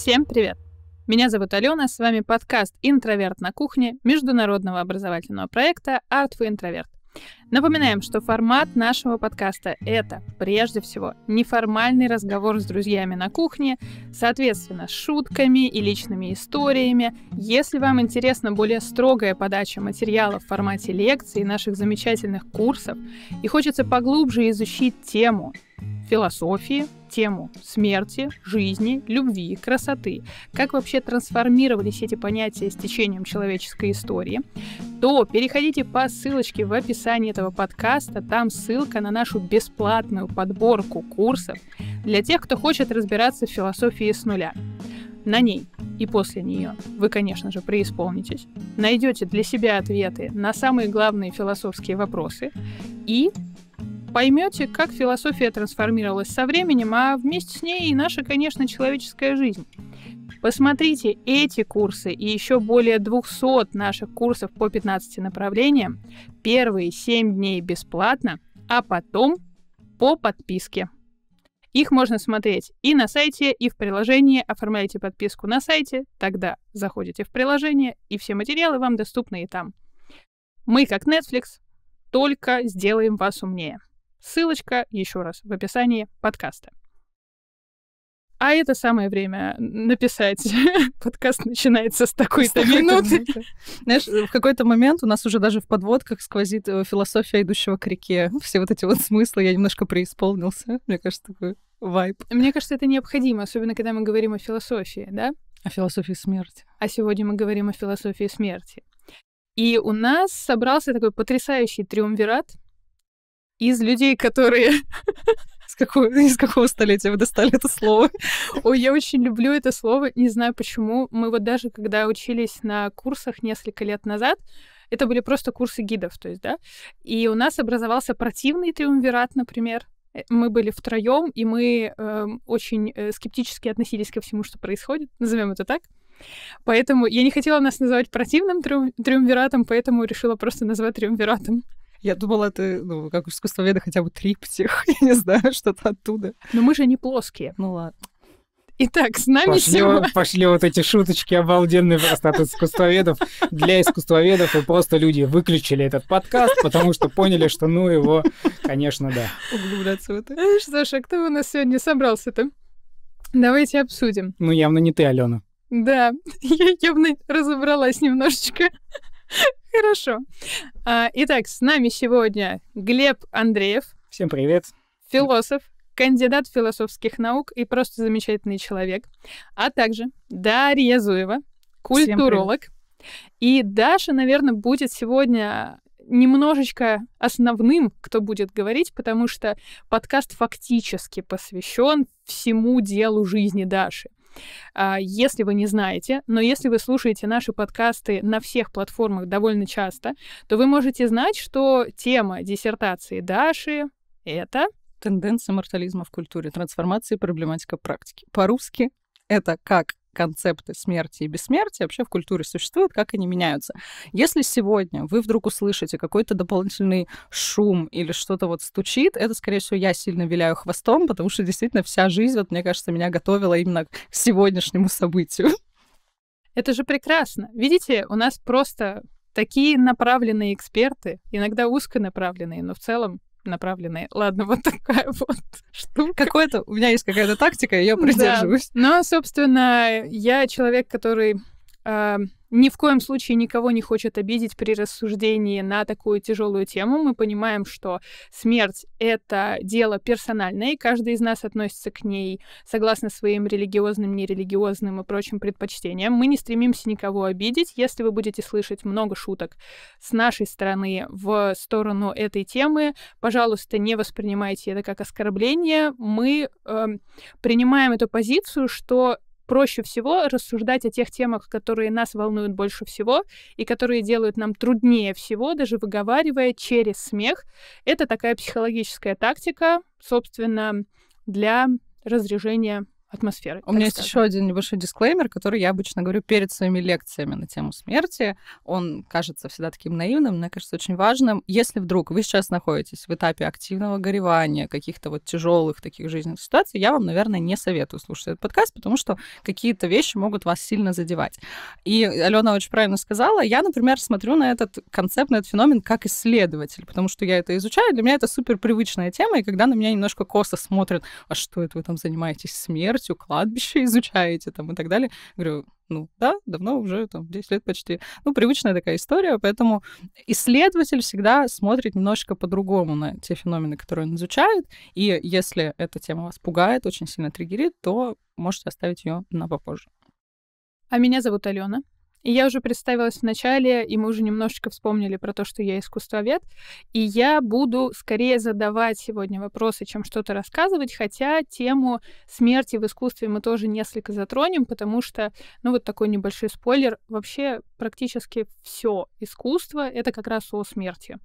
Всем привет! Меня зовут Алена, с вами подкаст «Интроверт на кухне» международного образовательного проекта «Art for Introvert». Напоминаем, что формат нашего подкаста — это, прежде всего, неформальный разговор с друзьями на кухне, соответственно, с шутками и личными историями. Если вам интересна более строгая подача материала в формате лекций наших замечательных курсов, и хочется поглубже изучить тему — философии, тему смерти, жизни, любви, красоты, как вообще трансформировались эти понятия с течением человеческой истории, то переходите по ссылочке в описании этого подкаста, там ссылка на нашу бесплатную подборку курсов для тех, кто хочет разбираться в философии с нуля. На ней и после нее вы, конечно же, преисполнитесь, найдете для себя ответы на самые главные философские вопросы и поймете, как философия трансформировалась со временем, а вместе с ней и наша, конечно, человеческая жизнь. Посмотрите эти курсы и еще более 200 наших курсов по 15 направлениям. Первые 7 дней бесплатно, а потом по подписке. Их можно смотреть и на сайте, и в приложении. Оформляйте подписку на сайте, тогда заходите в приложение, и все материалы вам доступны и там. Мы, как Netflix, только сделаем вас умнее. Ссылочка, еще раз, в описании подкаста. А это самое время написать. Подкаст начинается с такой-то минуты. Знаешь, в какой-то момент у нас уже даже в подводках сквозит э, философия идущего к реке. Все вот эти вот смыслы, я немножко преисполнился. Мне кажется, такой вайб. Мне кажется, это необходимо, особенно когда мы говорим о философии, да? О философии смерти. А сегодня мы говорим о философии смерти. И у нас собрался такой потрясающий триумвират — из людей, которые... С какого, из какого столетия вы достали это слово? Ой, я очень люблю это слово, не знаю почему. Мы вот даже когда учились на курсах несколько лет назад, это были просто курсы гидов, то есть, да, и у нас образовался противный триумвират, например, э, мы были втроем, и мы э, очень э, скептически относились ко всему, что происходит, назовем это так. Поэтому я не хотела нас называть противным триум- триумвиратом, поэтому решила просто назвать триумвиратом. Я думала, это, ну, как у искусствоведа хотя бы триптих, я не знаю, что-то оттуда. Но мы же не плоские. Ну ладно. Итак, с нами пошли, сегодня... Пошли вот эти шуточки обалденные просто от искусствоведов. Для искусствоведов и просто люди выключили этот подкаст, потому что поняли, что ну его, конечно, да. Углубляться в это. Что э, ж, а кто у нас сегодня собрался-то? Давайте обсудим. Ну, явно не ты, Алена. Да, я явно разобралась немножечко. Хорошо. А, итак, с нами сегодня Глеб Андреев. Всем привет. Философ, кандидат философских наук и просто замечательный человек. А также Дарья Зуева, культуролог. И Даша, наверное, будет сегодня немножечко основным, кто будет говорить, потому что подкаст фактически посвящен всему делу жизни Даши. А, если вы не знаете, но если вы слушаете наши подкасты на всех платформах довольно часто, то вы можете знать, что тема диссертации Даши — это... Тенденция мортализма в культуре, трансформация и проблематика практики. По-русски это как концепты смерти и бессмертия вообще в культуре существуют, как они меняются. Если сегодня вы вдруг услышите какой-то дополнительный шум или что-то вот стучит, это, скорее всего, я сильно виляю хвостом, потому что действительно вся жизнь, вот мне кажется, меня готовила именно к сегодняшнему событию. Это же прекрасно. Видите, у нас просто такие направленные эксперты, иногда узконаправленные, но в целом направленные. Ладно, вот такая вот штука. Какое-то, у меня есть какая-то тактика, я придерживаюсь. Да. Но, собственно, я человек, который э, ни в коем случае никого не хочет обидеть при рассуждении на такую тяжелую тему. Мы понимаем, что смерть — это дело персональное, и каждый из нас относится к ней согласно своим религиозным, нерелигиозным и прочим предпочтениям. Мы не стремимся никого обидеть. Если вы будете слышать много шуток с нашей стороны в сторону этой темы, пожалуйста, не воспринимайте это как оскорбление. Мы э, принимаем эту позицию, что проще всего рассуждать о тех темах, которые нас волнуют больше всего и которые делают нам труднее всего, даже выговаривая через смех. Это такая психологическая тактика, собственно, для разрежения атмосферы. У меня есть еще один небольшой дисклеймер, который я обычно говорю перед своими лекциями на тему смерти. Он кажется всегда таким наивным, мне кажется, очень важным. Если вдруг вы сейчас находитесь в этапе активного горевания, каких-то вот тяжелых таких жизненных ситуаций, я вам, наверное, не советую слушать этот подкаст, потому что какие-то вещи могут вас сильно задевать. И Алена очень правильно сказала, я, например, смотрю на этот концепт, на этот феномен как исследователь, потому что я это изучаю, для меня это супер привычная тема, и когда на меня немножко косо смотрят, а что это вы там занимаетесь смертью, идете, кладбище изучаете там и так далее. говорю, ну да, давно уже, там, 10 лет почти. Ну, привычная такая история, поэтому исследователь всегда смотрит немножко по-другому на те феномены, которые он изучает, и если эта тема вас пугает, очень сильно триггерит, то можете оставить ее на попозже. А меня зовут Алена. И я уже представилась в начале, и мы уже немножечко вспомнили про то, что я искусствовед. И я буду скорее задавать сегодня вопросы, чем что-то рассказывать, хотя тему смерти в искусстве мы тоже несколько затронем, потому что, ну вот такой небольшой спойлер, вообще практически все искусство — это как раз о смерти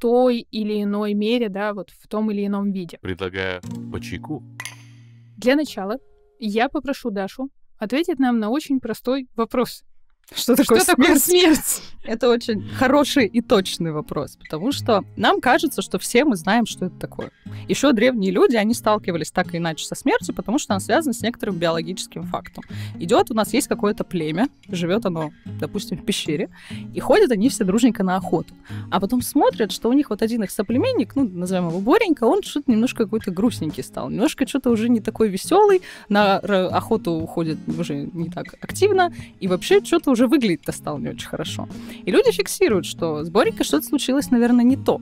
той или иной мере, да, вот в том или ином виде. Предлагаю по чайку. Для начала я попрошу Дашу ответить нам на очень простой вопрос — что такое, что смерть? такое смерть? Это очень хороший и точный вопрос, потому что нам кажется, что все мы знаем, что это такое. Еще древние люди, они сталкивались так или иначе со смертью, потому что она связана с некоторым биологическим фактом. Идет у нас есть какое-то племя, живет оно, допустим, в пещере, и ходят они все дружненько на охоту. А потом смотрят, что у них вот один их соплеменник, ну, назовем его Боренька, он что-то немножко какой-то грустненький стал, немножко что-то уже не такой веселый, на охоту уходит уже не так активно, и вообще что-то уже выглядит то стал не очень хорошо. И люди фиксируют, что с Борикой что-то случилось, наверное, не то.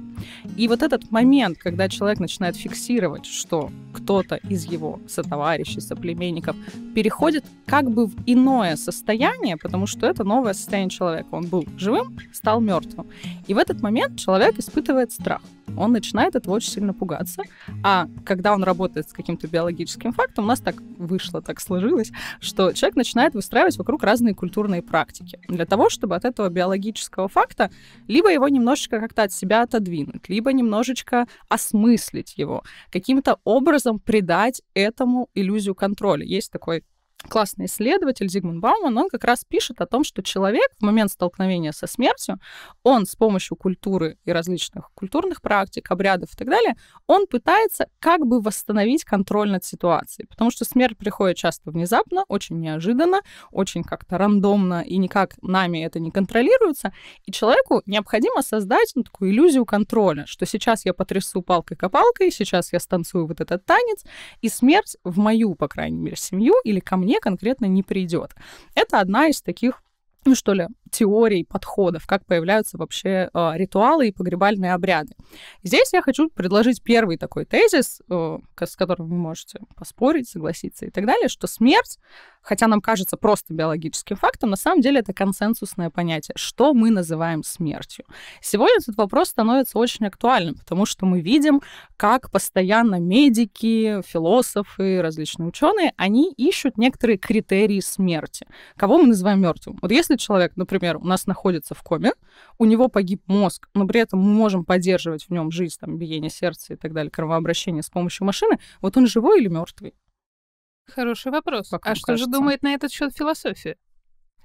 И вот этот момент, когда человек начинает фиксировать, что кто-то из его сотоварищей, соплеменников переходит как бы в иное состояние, потому что это новое состояние человека. Он был живым, стал мертвым. И в этот момент человек испытывает страх. Он начинает этого очень сильно пугаться. А когда он работает с каким-то биологическим фактом, у нас так вышло, так сложилось, что человек начинает выстраивать вокруг разные культурные практики для того, чтобы от этого биологического факта либо его немножечко как-то от себя отодвинуть, подвергнуть, либо немножечко осмыслить его, каким-то образом придать этому иллюзию контроля. Есть такой классный исследователь Зигмунд Бауман, он как раз пишет о том, что человек в момент столкновения со смертью, он с помощью культуры и различных культурных практик, обрядов и так далее, он пытается как бы восстановить контроль над ситуацией, потому что смерть приходит часто внезапно, очень неожиданно, очень как-то рандомно и никак нами это не контролируется, и человеку необходимо создать ну, такую иллюзию контроля, что сейчас я потрясу палкой-копалкой, сейчас я станцую вот этот танец, и смерть в мою, по крайней мере, семью или ко мне мне конкретно не придет. Это одна из таких ну что ли, теорий, подходов, как появляются вообще э, ритуалы и погребальные обряды. Здесь я хочу предложить первый такой тезис, э, с которым вы можете поспорить, согласиться и так далее, что смерть хотя нам кажется просто биологическим фактом, на самом деле это консенсусное понятие, что мы называем смертью. Сегодня этот вопрос становится очень актуальным, потому что мы видим, как постоянно медики, философы, различные ученые, они ищут некоторые критерии смерти. Кого мы называем мертвым? Вот если человек, например, у нас находится в коме, у него погиб мозг, но при этом мы можем поддерживать в нем жизнь, там, биение сердца и так далее, кровообращение с помощью машины, вот он живой или мертвый? Хороший вопрос. Как а что кажется? же думает на этот счет философия?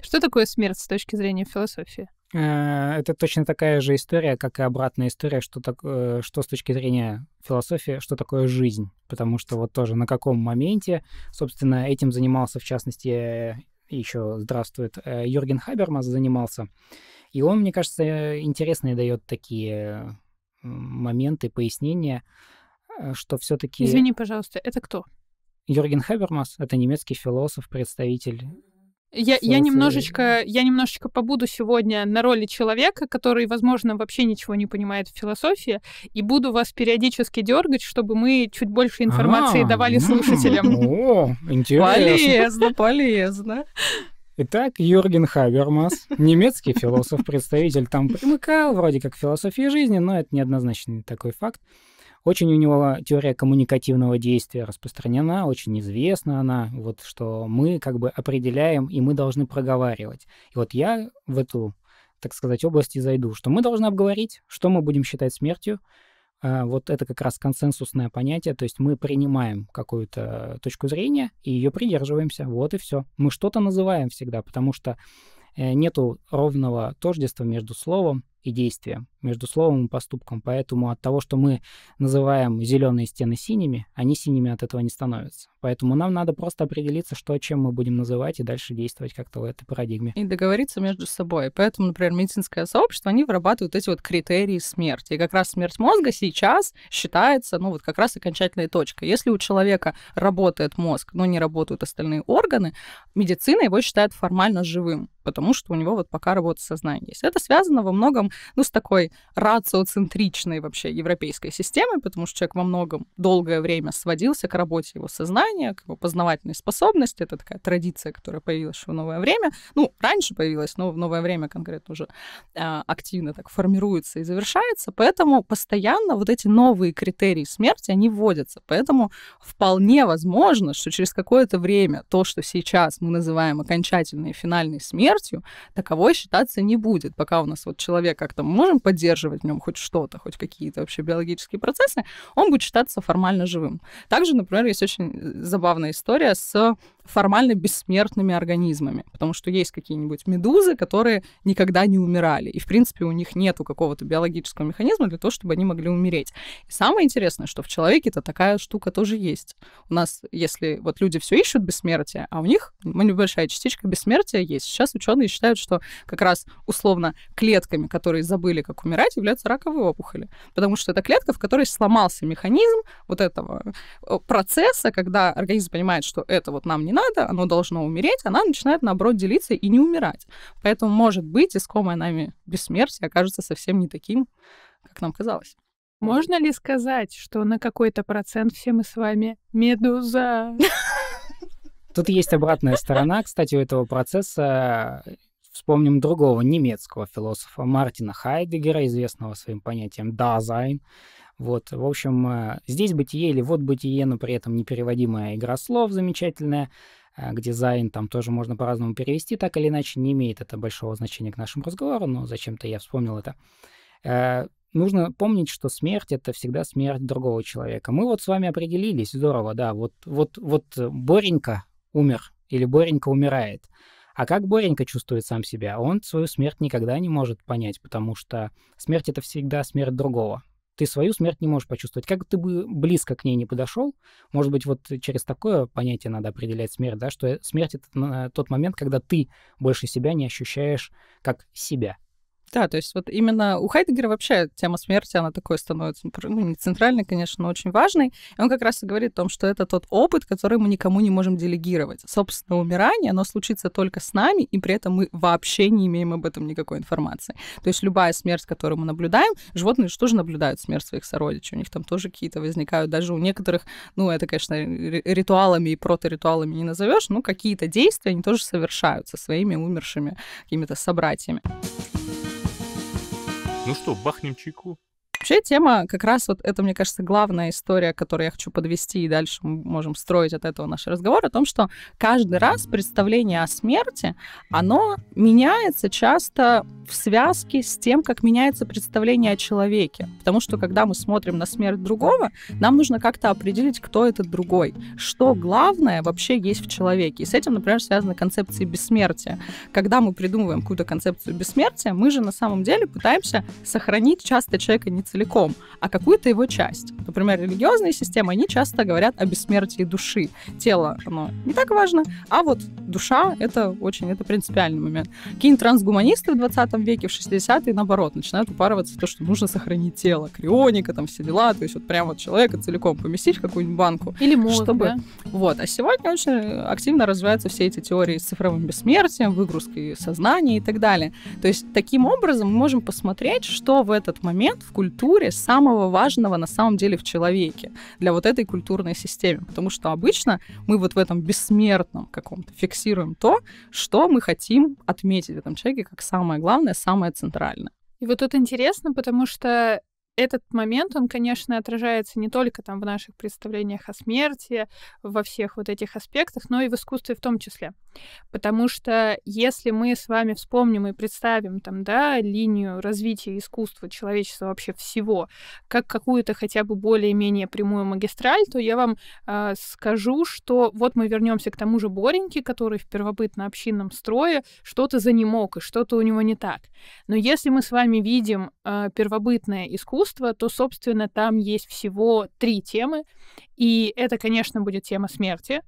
Что такое смерть с точки зрения философии? Э, это точно такая же история, как и обратная история, что, так, э, что с точки зрения философии, что такое жизнь. Потому что вот тоже на каком моменте, собственно, этим занимался, в частности, еще здравствует, э, Юрген Хабермас занимался. И он, мне кажется, интересные дает такие моменты, пояснения, что все-таки... Извини, пожалуйста, это кто? Юрген Хабермас — это немецкий философ, представитель я, я немножечко, я немножечко побуду сегодня на роли человека, который, возможно, вообще ничего не понимает в философии, и буду вас периодически дергать, чтобы мы чуть больше а, информации а, давали ну, слушателям. О, интересно. Полезно, полезно. Итак, Юрген Хабермас, немецкий философ, представитель там примыкал вроде как философии жизни, но это неоднозначный такой факт. Очень у него теория коммуникативного действия распространена, очень известна она, вот что мы как бы определяем и мы должны проговаривать. И вот я в эту, так сказать, область и зайду, что мы должны обговорить, что мы будем считать смертью. А, вот это как раз консенсусное понятие, то есть мы принимаем какую-то точку зрения и ее придерживаемся, вот и все. Мы что-то называем всегда, потому что э, нету ровного тождества между словом и действием, между словом и поступком. Поэтому от того, что мы называем зеленые стены синими, они синими от этого не становятся. Поэтому нам надо просто определиться, что чем мы будем называть, и дальше действовать как-то в этой парадигме. И договориться между собой. Поэтому, например, медицинское сообщество, они вырабатывают эти вот критерии смерти. И как раз смерть мозга сейчас считается, ну вот как раз окончательной точкой. Если у человека работает мозг, но не работают остальные органы, медицина его считает формально живым потому что у него вот пока работа сознания есть. Это связано во многом ну, с такой рациоцентричной вообще европейской системой, потому что человек во многом долгое время сводился к работе его сознания, к его познавательной способности. Это такая традиция, которая появилась в новое время. Ну, раньше появилась, но в новое время конкретно уже а, активно так формируется и завершается. Поэтому постоянно вот эти новые критерии смерти, они вводятся. Поэтому вполне возможно, что через какое-то время то, что сейчас мы называем окончательной финальной смертью, таковой считаться не будет, пока у нас вот человек как-то можем поддерживать в нем хоть что-то, хоть какие-то вообще биологические процессы, он будет считаться формально живым. Также, например, есть очень э, забавная история с формально бессмертными организмами, потому что есть какие-нибудь медузы, которые никогда не умирали, и, в принципе, у них нету какого-то биологического механизма для того, чтобы они могли умереть. И самое интересное, что в человеке-то такая штука тоже есть. У нас, если вот люди все ищут бессмертие, а у них ну, небольшая частичка бессмертия есть. Сейчас ученые считают, что как раз условно клетками, которые забыли, как умирать, являются раковые опухоли, потому что это клетка, в которой сломался механизм вот этого э, процесса, когда организм понимает, что это вот нам не надо, оно должно умереть, она начинает, наоборот, делиться и не умирать. Поэтому, может быть, искомое нами бессмертие окажется совсем не таким, как нам казалось. Можно ли сказать, что на какой-то процент все мы с вами медуза? Тут есть обратная сторона, кстати, у этого процесса. Э, вспомним другого немецкого философа Мартина Хайдегера, известного своим понятием «дазайн», вот, в общем, а, здесь бытие или вот бытие, но при этом непереводимая игра слов замечательная, а, где Зайн там тоже можно по-разному перевести, так или иначе, не имеет это большого значения к нашему разговору, но зачем-то я вспомнил это. А, нужно помнить, что смерть — это всегда смерть другого человека. Мы вот с вами определились, здорово, да, вот, вот, вот Боренька умер или Боренька умирает. А как Боренька чувствует сам себя? Он свою смерть никогда не может понять, потому что смерть — это всегда смерть другого ты свою смерть не можешь почувствовать. Как ты бы близко к ней не подошел, может быть, вот через такое понятие надо определять смерть, да, что смерть — это тот момент, когда ты больше себя не ощущаешь как себя. Да, то есть вот именно у Хайдегера вообще тема смерти, она такой становится, ну, не центральной, конечно, но очень важной. И он как раз и говорит о том, что это тот опыт, который мы никому не можем делегировать. Собственно, умирание, оно случится только с нами, и при этом мы вообще не имеем об этом никакой информации. То есть любая смерть, которую мы наблюдаем, животные же тоже наблюдают смерть своих сородичей. У них там тоже какие-то возникают, даже у некоторых, ну, это, конечно, ритуалами и проторитуалами не назовешь, но какие-то действия они тоже совершают со своими умершими какими-то собратьями. Ну что, бахнем чайку? Вообще тема как раз вот это, мне кажется, главная история, которую я хочу подвести, и дальше мы можем строить от этого наш разговор, о том, что каждый раз представление о смерти, оно меняется часто в связке с тем, как меняется представление о человеке. Потому что, когда мы смотрим на смерть другого, нам нужно как-то определить, кто этот другой, что главное вообще есть в человеке. И с этим, например, связаны концепции бессмертия. Когда мы придумываем какую-то концепцию бессмертия, мы же на самом деле пытаемся сохранить часто человека не целиком, а какую-то его часть. Например, религиозные системы, они часто говорят о бессмертии души. Тело, оно не так важно, а вот душа — это очень, это принципиальный момент. Какие-нибудь трансгуманисты в 20 веке, в 60-е, наоборот, начинают упарываться в то, что нужно сохранить тело, крионика, там все дела, то есть вот прямо вот человека целиком поместить в какую-нибудь банку. Или мозг, чтобы... да? Вот. А сегодня очень активно развиваются все эти теории с цифровым бессмертием, выгрузкой сознания и так далее. То есть таким образом мы можем посмотреть, что в этот момент в культуре культуре самого важного на самом деле в человеке, для вот этой культурной системы. Потому что обычно мы вот в этом бессмертном каком-то фиксируем то, что мы хотим отметить в этом человеке как самое главное, самое центральное. И вот тут интересно, потому что этот момент, он, конечно, отражается не только там в наших представлениях о смерти, во всех вот этих аспектах, но и в искусстве в том числе. Потому что если мы с вами вспомним и представим там, да, линию развития искусства, человечества вообще всего, как какую-то хотя бы более-менее прямую магистраль, то я вам э, скажу, что вот мы вернемся к тому же Бореньке, который в первобытно-общинном строе что-то занемог и что-то у него не так. Но если мы с вами видим э, первобытное искусство, искусства, то, собственно, там есть всего три темы. И это, конечно, будет тема смерти,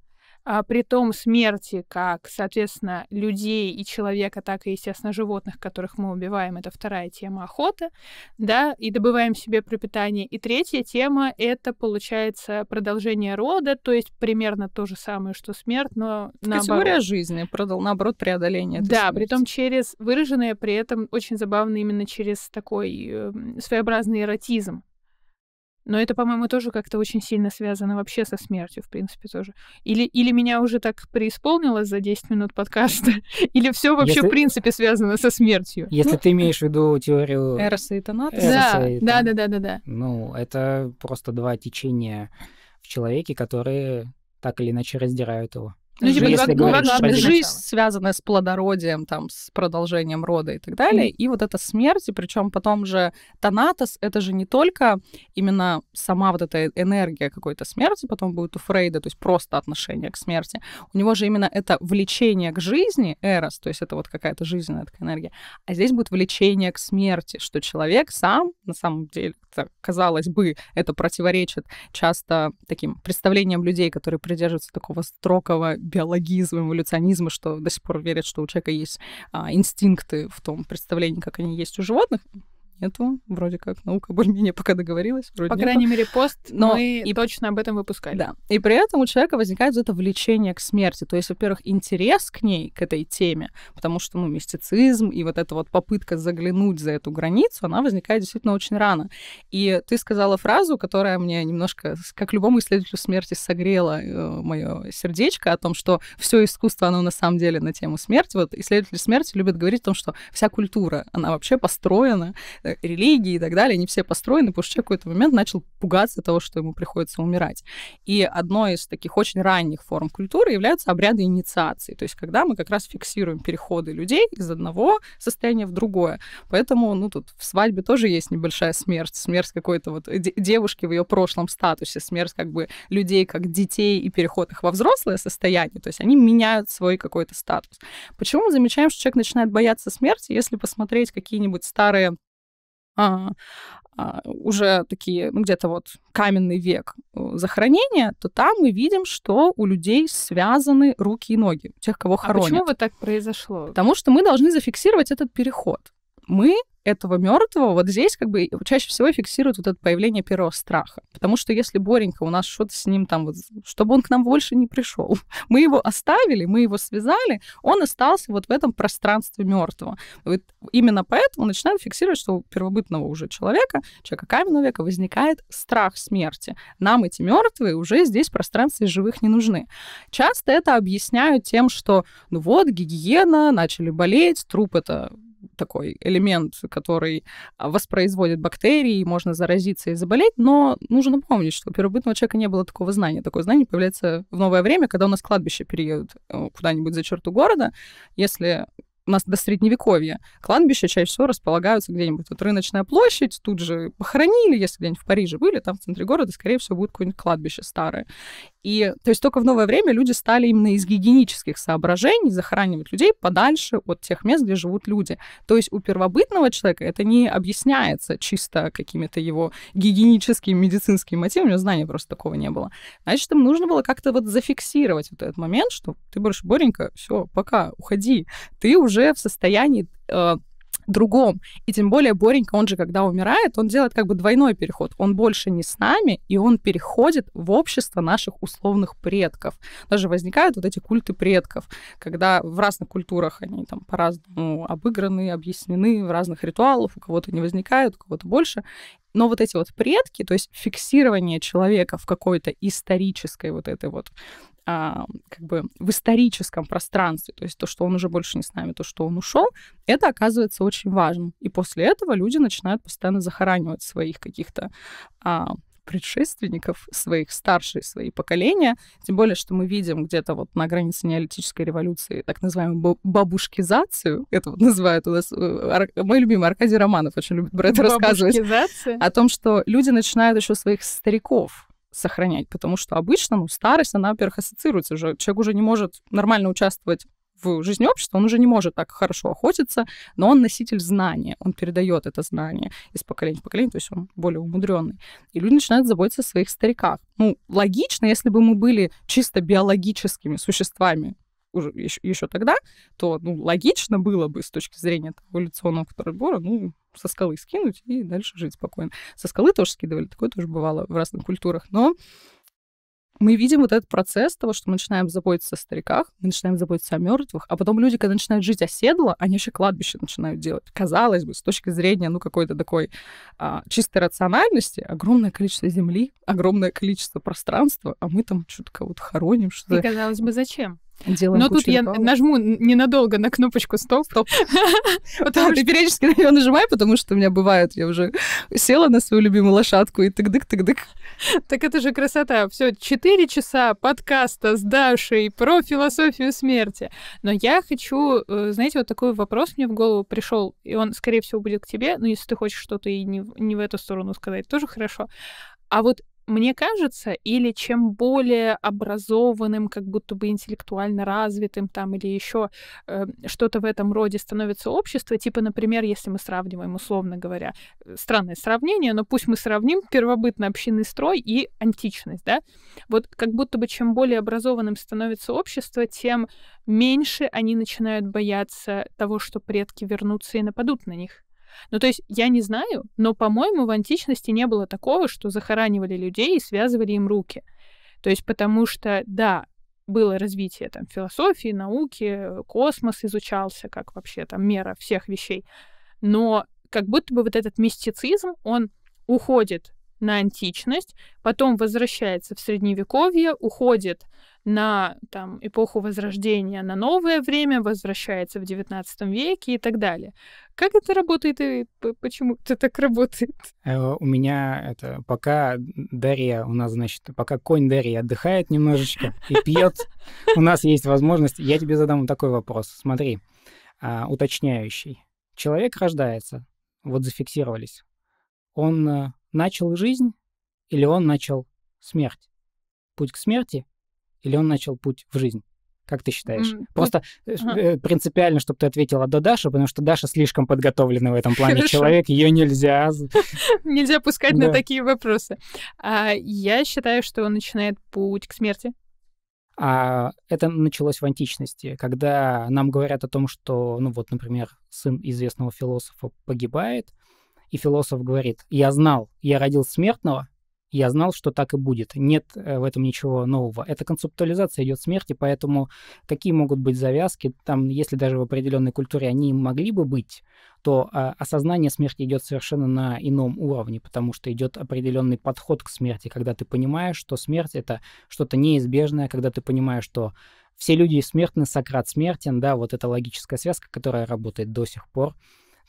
а, при том смерти как, соответственно, людей и человека, так и, естественно, животных, которых мы убиваем, это вторая тема охота, да, и добываем себе пропитание. И третья тема — это, получается, продолжение рода, то есть примерно то же самое, что смерть, но наоборот. Категория жизни, продал, наоборот, преодоление. Да, смерти. том через выраженное, при этом очень забавно именно через такой эм, своеобразный эротизм. Но это, по-моему, тоже как-то очень сильно связано вообще со смертью, в принципе, тоже. Или, или меня уже так преисполнилось за 10 минут подкаста, или все вообще, Если... в принципе, связано со смертью. Если ну... ты имеешь в виду теорию... Эроса и Танатоса. да, да, да, да, да. Ну, это просто два течения в человеке, которые так или иначе раздирают его. Ну, жизнь, типа, как, говоришь, ну, жизнь, связанная с плодородием, там, с продолжением рода и так далее. Mm. И вот эта смерть, и причем потом же Танатос, это же не только именно сама вот эта энергия какой-то смерти, потом будет у Фрейда, то есть просто отношение к смерти. У него же именно это влечение к жизни, эрос, то есть это вот какая-то жизненная такая энергия. А здесь будет влечение к смерти, что человек сам, на самом деле, казалось бы, это противоречит часто таким представлениям людей, которые придерживаются такого строгого биологизм, эволюционизм, что до сих пор верят, что у человека есть а, инстинкты в том представлении, как они есть у животных, нету. Вроде как наука более-менее пока договорилась. Вроде По нету. крайней мере, пост Но мы и... точно об этом выпускали. Да. И при этом у человека возникает вот это влечение к смерти. То есть, во-первых, интерес к ней, к этой теме, потому что, ну, мистицизм и вот эта вот попытка заглянуть за эту границу, она возникает действительно очень рано. И ты сказала фразу, которая мне немножко, как любому исследователю смерти, согрела э, мое сердечко о том, что все искусство, оно на самом деле на тему смерти. Вот исследователи смерти любят говорить о том, что вся культура, она вообще построена э, Э, религии и так далее, они все построены, потому что человек в какой-то момент начал пугаться того, что ему приходится умирать. И одной из таких очень ранних форм культуры являются обряды инициации, то есть когда мы как раз фиксируем переходы людей из одного состояния в другое. Поэтому, ну, тут в свадьбе тоже есть небольшая смерть, смерть какой-то вот девушки в ее прошлом статусе, смерть как бы людей как детей и переход их во взрослое состояние, то есть они меняют свой какой-то статус. Почему мы замечаем, что человек начинает бояться смерти, если посмотреть какие-нибудь старые а, а, уже такие, ну, где-то вот каменный век э, захоронения, то там мы видим, что у людей связаны руки и ноги, тех, кого хоронят. А почему вот так произошло? Потому что мы должны зафиксировать этот переход. Мы этого мертвого, вот здесь как бы чаще всего фиксируют вот это появление первого страха. Потому что если Боренька у нас что-то с ним там, вот, чтобы он к нам больше не пришел, мы его оставили, мы его связали, он остался вот в этом пространстве мертвого. Вот именно поэтому начинают фиксировать, что у первобытного уже человека, человека каменного века, возникает страх смерти. Нам эти мертвые уже здесь в пространстве живых не нужны. Часто это объясняют тем, что ну вот, гигиена, начали болеть, труп это такой элемент, который а, воспроизводит бактерии, можно заразиться и заболеть, но нужно помнить, что у первобытного человека не было такого знания. Такое знание появляется в новое время, когда у нас кладбище переедут э, куда-нибудь за черту города. Если у нас до средневековья кладбища чаще всего располагаются где-нибудь. Вот рыночная площадь, тут же похоронили, если где-нибудь в Париже были, там в центре города, скорее всего, будет какое-нибудь кладбище старое. И то есть только в новое время люди стали именно из гигиенических соображений захоранивать людей подальше от тех мест, где живут люди. То есть у первобытного человека это не объясняется чисто какими-то его гигиеническими медицинскими мотивами, у него знания просто такого не было. Значит, им нужно было как-то вот зафиксировать вот этот момент, что ты больше, Боренька, все, пока, уходи. Ты уже в состоянии э, другом. И тем более Боренька, он же, когда умирает, он делает как бы двойной переход. Он больше не с нами, и он переходит в общество наших условных предков. Даже возникают вот эти культы предков, когда в разных культурах они там по-разному обыграны, объяснены, в разных ритуалах, у кого-то не возникают, у кого-то больше. Но вот эти вот предки, то есть фиксирование человека в какой-то исторической вот этой вот а, как бы в историческом пространстве, то есть то, что он уже больше не с нами, то, что он ушел, это оказывается очень важно. И после этого люди начинают постоянно захоранивать своих каких-то а, предшественников, своих старших, свои поколения. Тем более, что мы видим где-то вот на границе неолитической революции так называемую бабушкизацию. Это вот называют у нас... Э, мой любимый Аркадий Романов очень любит про это рассказывать. О том, что люди начинают еще своих стариков сохранять, потому что обычно ну, старость, она, во-первых, ассоциируется уже. Человек уже не может нормально участвовать в жизни общества, он уже не может так хорошо охотиться, но он носитель знания, он передает это знание из поколения в поколение, то есть он более умудренный. И люди начинают заботиться о своих стариках. Ну, логично, если бы мы были чисто биологическими существами, уже еще, еще тогда, то ну, логично было бы с точки зрения эволюционного подбора, ну, со скалы скинуть и дальше жить спокойно. Со скалы тоже скидывали, такое тоже бывало в разных культурах, но мы видим вот этот процесс того, что мы начинаем заботиться о стариках, мы начинаем заботиться о мертвых, а потом люди, когда начинают жить оседло, они еще кладбище начинают делать. Казалось бы, с точки зрения, ну, какой-то такой а, чистой рациональности, огромное количество земли, огромное количество пространства, а мы там что-то кого-то хороним. Что-то... И казалось бы, зачем? Делаем Но тут я нажму ненадолго на кнопочку «Стоп». Стоп. Потому что периодически на нее нажимаю, потому что у меня бывает, я уже села на свою любимую лошадку и тык-дык, тык-дык. Так это же красота. Все, 4 часа подкаста с Дашей про философию смерти. Но я хочу, э, знаете, вот такой вопрос мне в голову пришел, и он, скорее всего, будет к тебе, но если ты хочешь что-то и не, не в эту сторону сказать, тоже хорошо. А вот мне кажется, или чем более образованным, как будто бы интеллектуально развитым там или еще э, что-то в этом роде становится общество, типа, например, если мы сравниваем, условно говоря, э, странное сравнение, но пусть мы сравним первобытный общинный строй и античность, да, вот как будто бы чем более образованным становится общество, тем меньше они начинают бояться того, что предки вернутся и нападут на них. Ну, то есть я не знаю, но, по-моему, в античности не было такого, что захоранивали людей и связывали им руки. То есть потому что, да, было развитие там философии, науки, э, космос изучался как вообще там мера всех вещей. Но как будто бы вот этот мистицизм, он уходит на античность, потом возвращается в средневековье, уходит на там, эпоху Возрождения, на новое время, возвращается в XIX веке и так далее. Как это работает и почему это так работает? Э, у меня это пока Дарья, у нас, значит, пока конь Дарья отдыхает немножечко и пьет, у нас есть возможность. Я тебе задам такой вопрос. Смотри, а, уточняющий. Человек рождается, вот зафиксировались. Он э, начал жизнь или он начал смерть? Путь к смерти или он начал путь в жизнь? Как ты считаешь? Mm, Просто э, ага. Э, принципиально, чтобы ты ответила до Даши, потому что Даша слишком подготовленный в этом плане Хорошо. человек, ее нельзя... Нельзя пускать на такие вопросы. А, я считаю, что он начинает путь к смерти. А это началось в античности, когда нам говорят о том, что, ну вот, например, сын известного философа погибает, и философ говорит, я знал, я родил смертного, я знал, что так и будет. Нет э, в этом ничего нового. Это концептуализация идет смерти, поэтому какие могут быть завязки, там, если даже в определенной культуре они могли бы быть, то а, осознание смерти идет совершенно на ином уровне, потому что идет определенный подход к смерти, когда ты понимаешь, что смерть это что-то неизбежное, когда ты понимаешь, что все люди смертны, Сократ смертен, да, вот эта логическая связка, которая работает до сих пор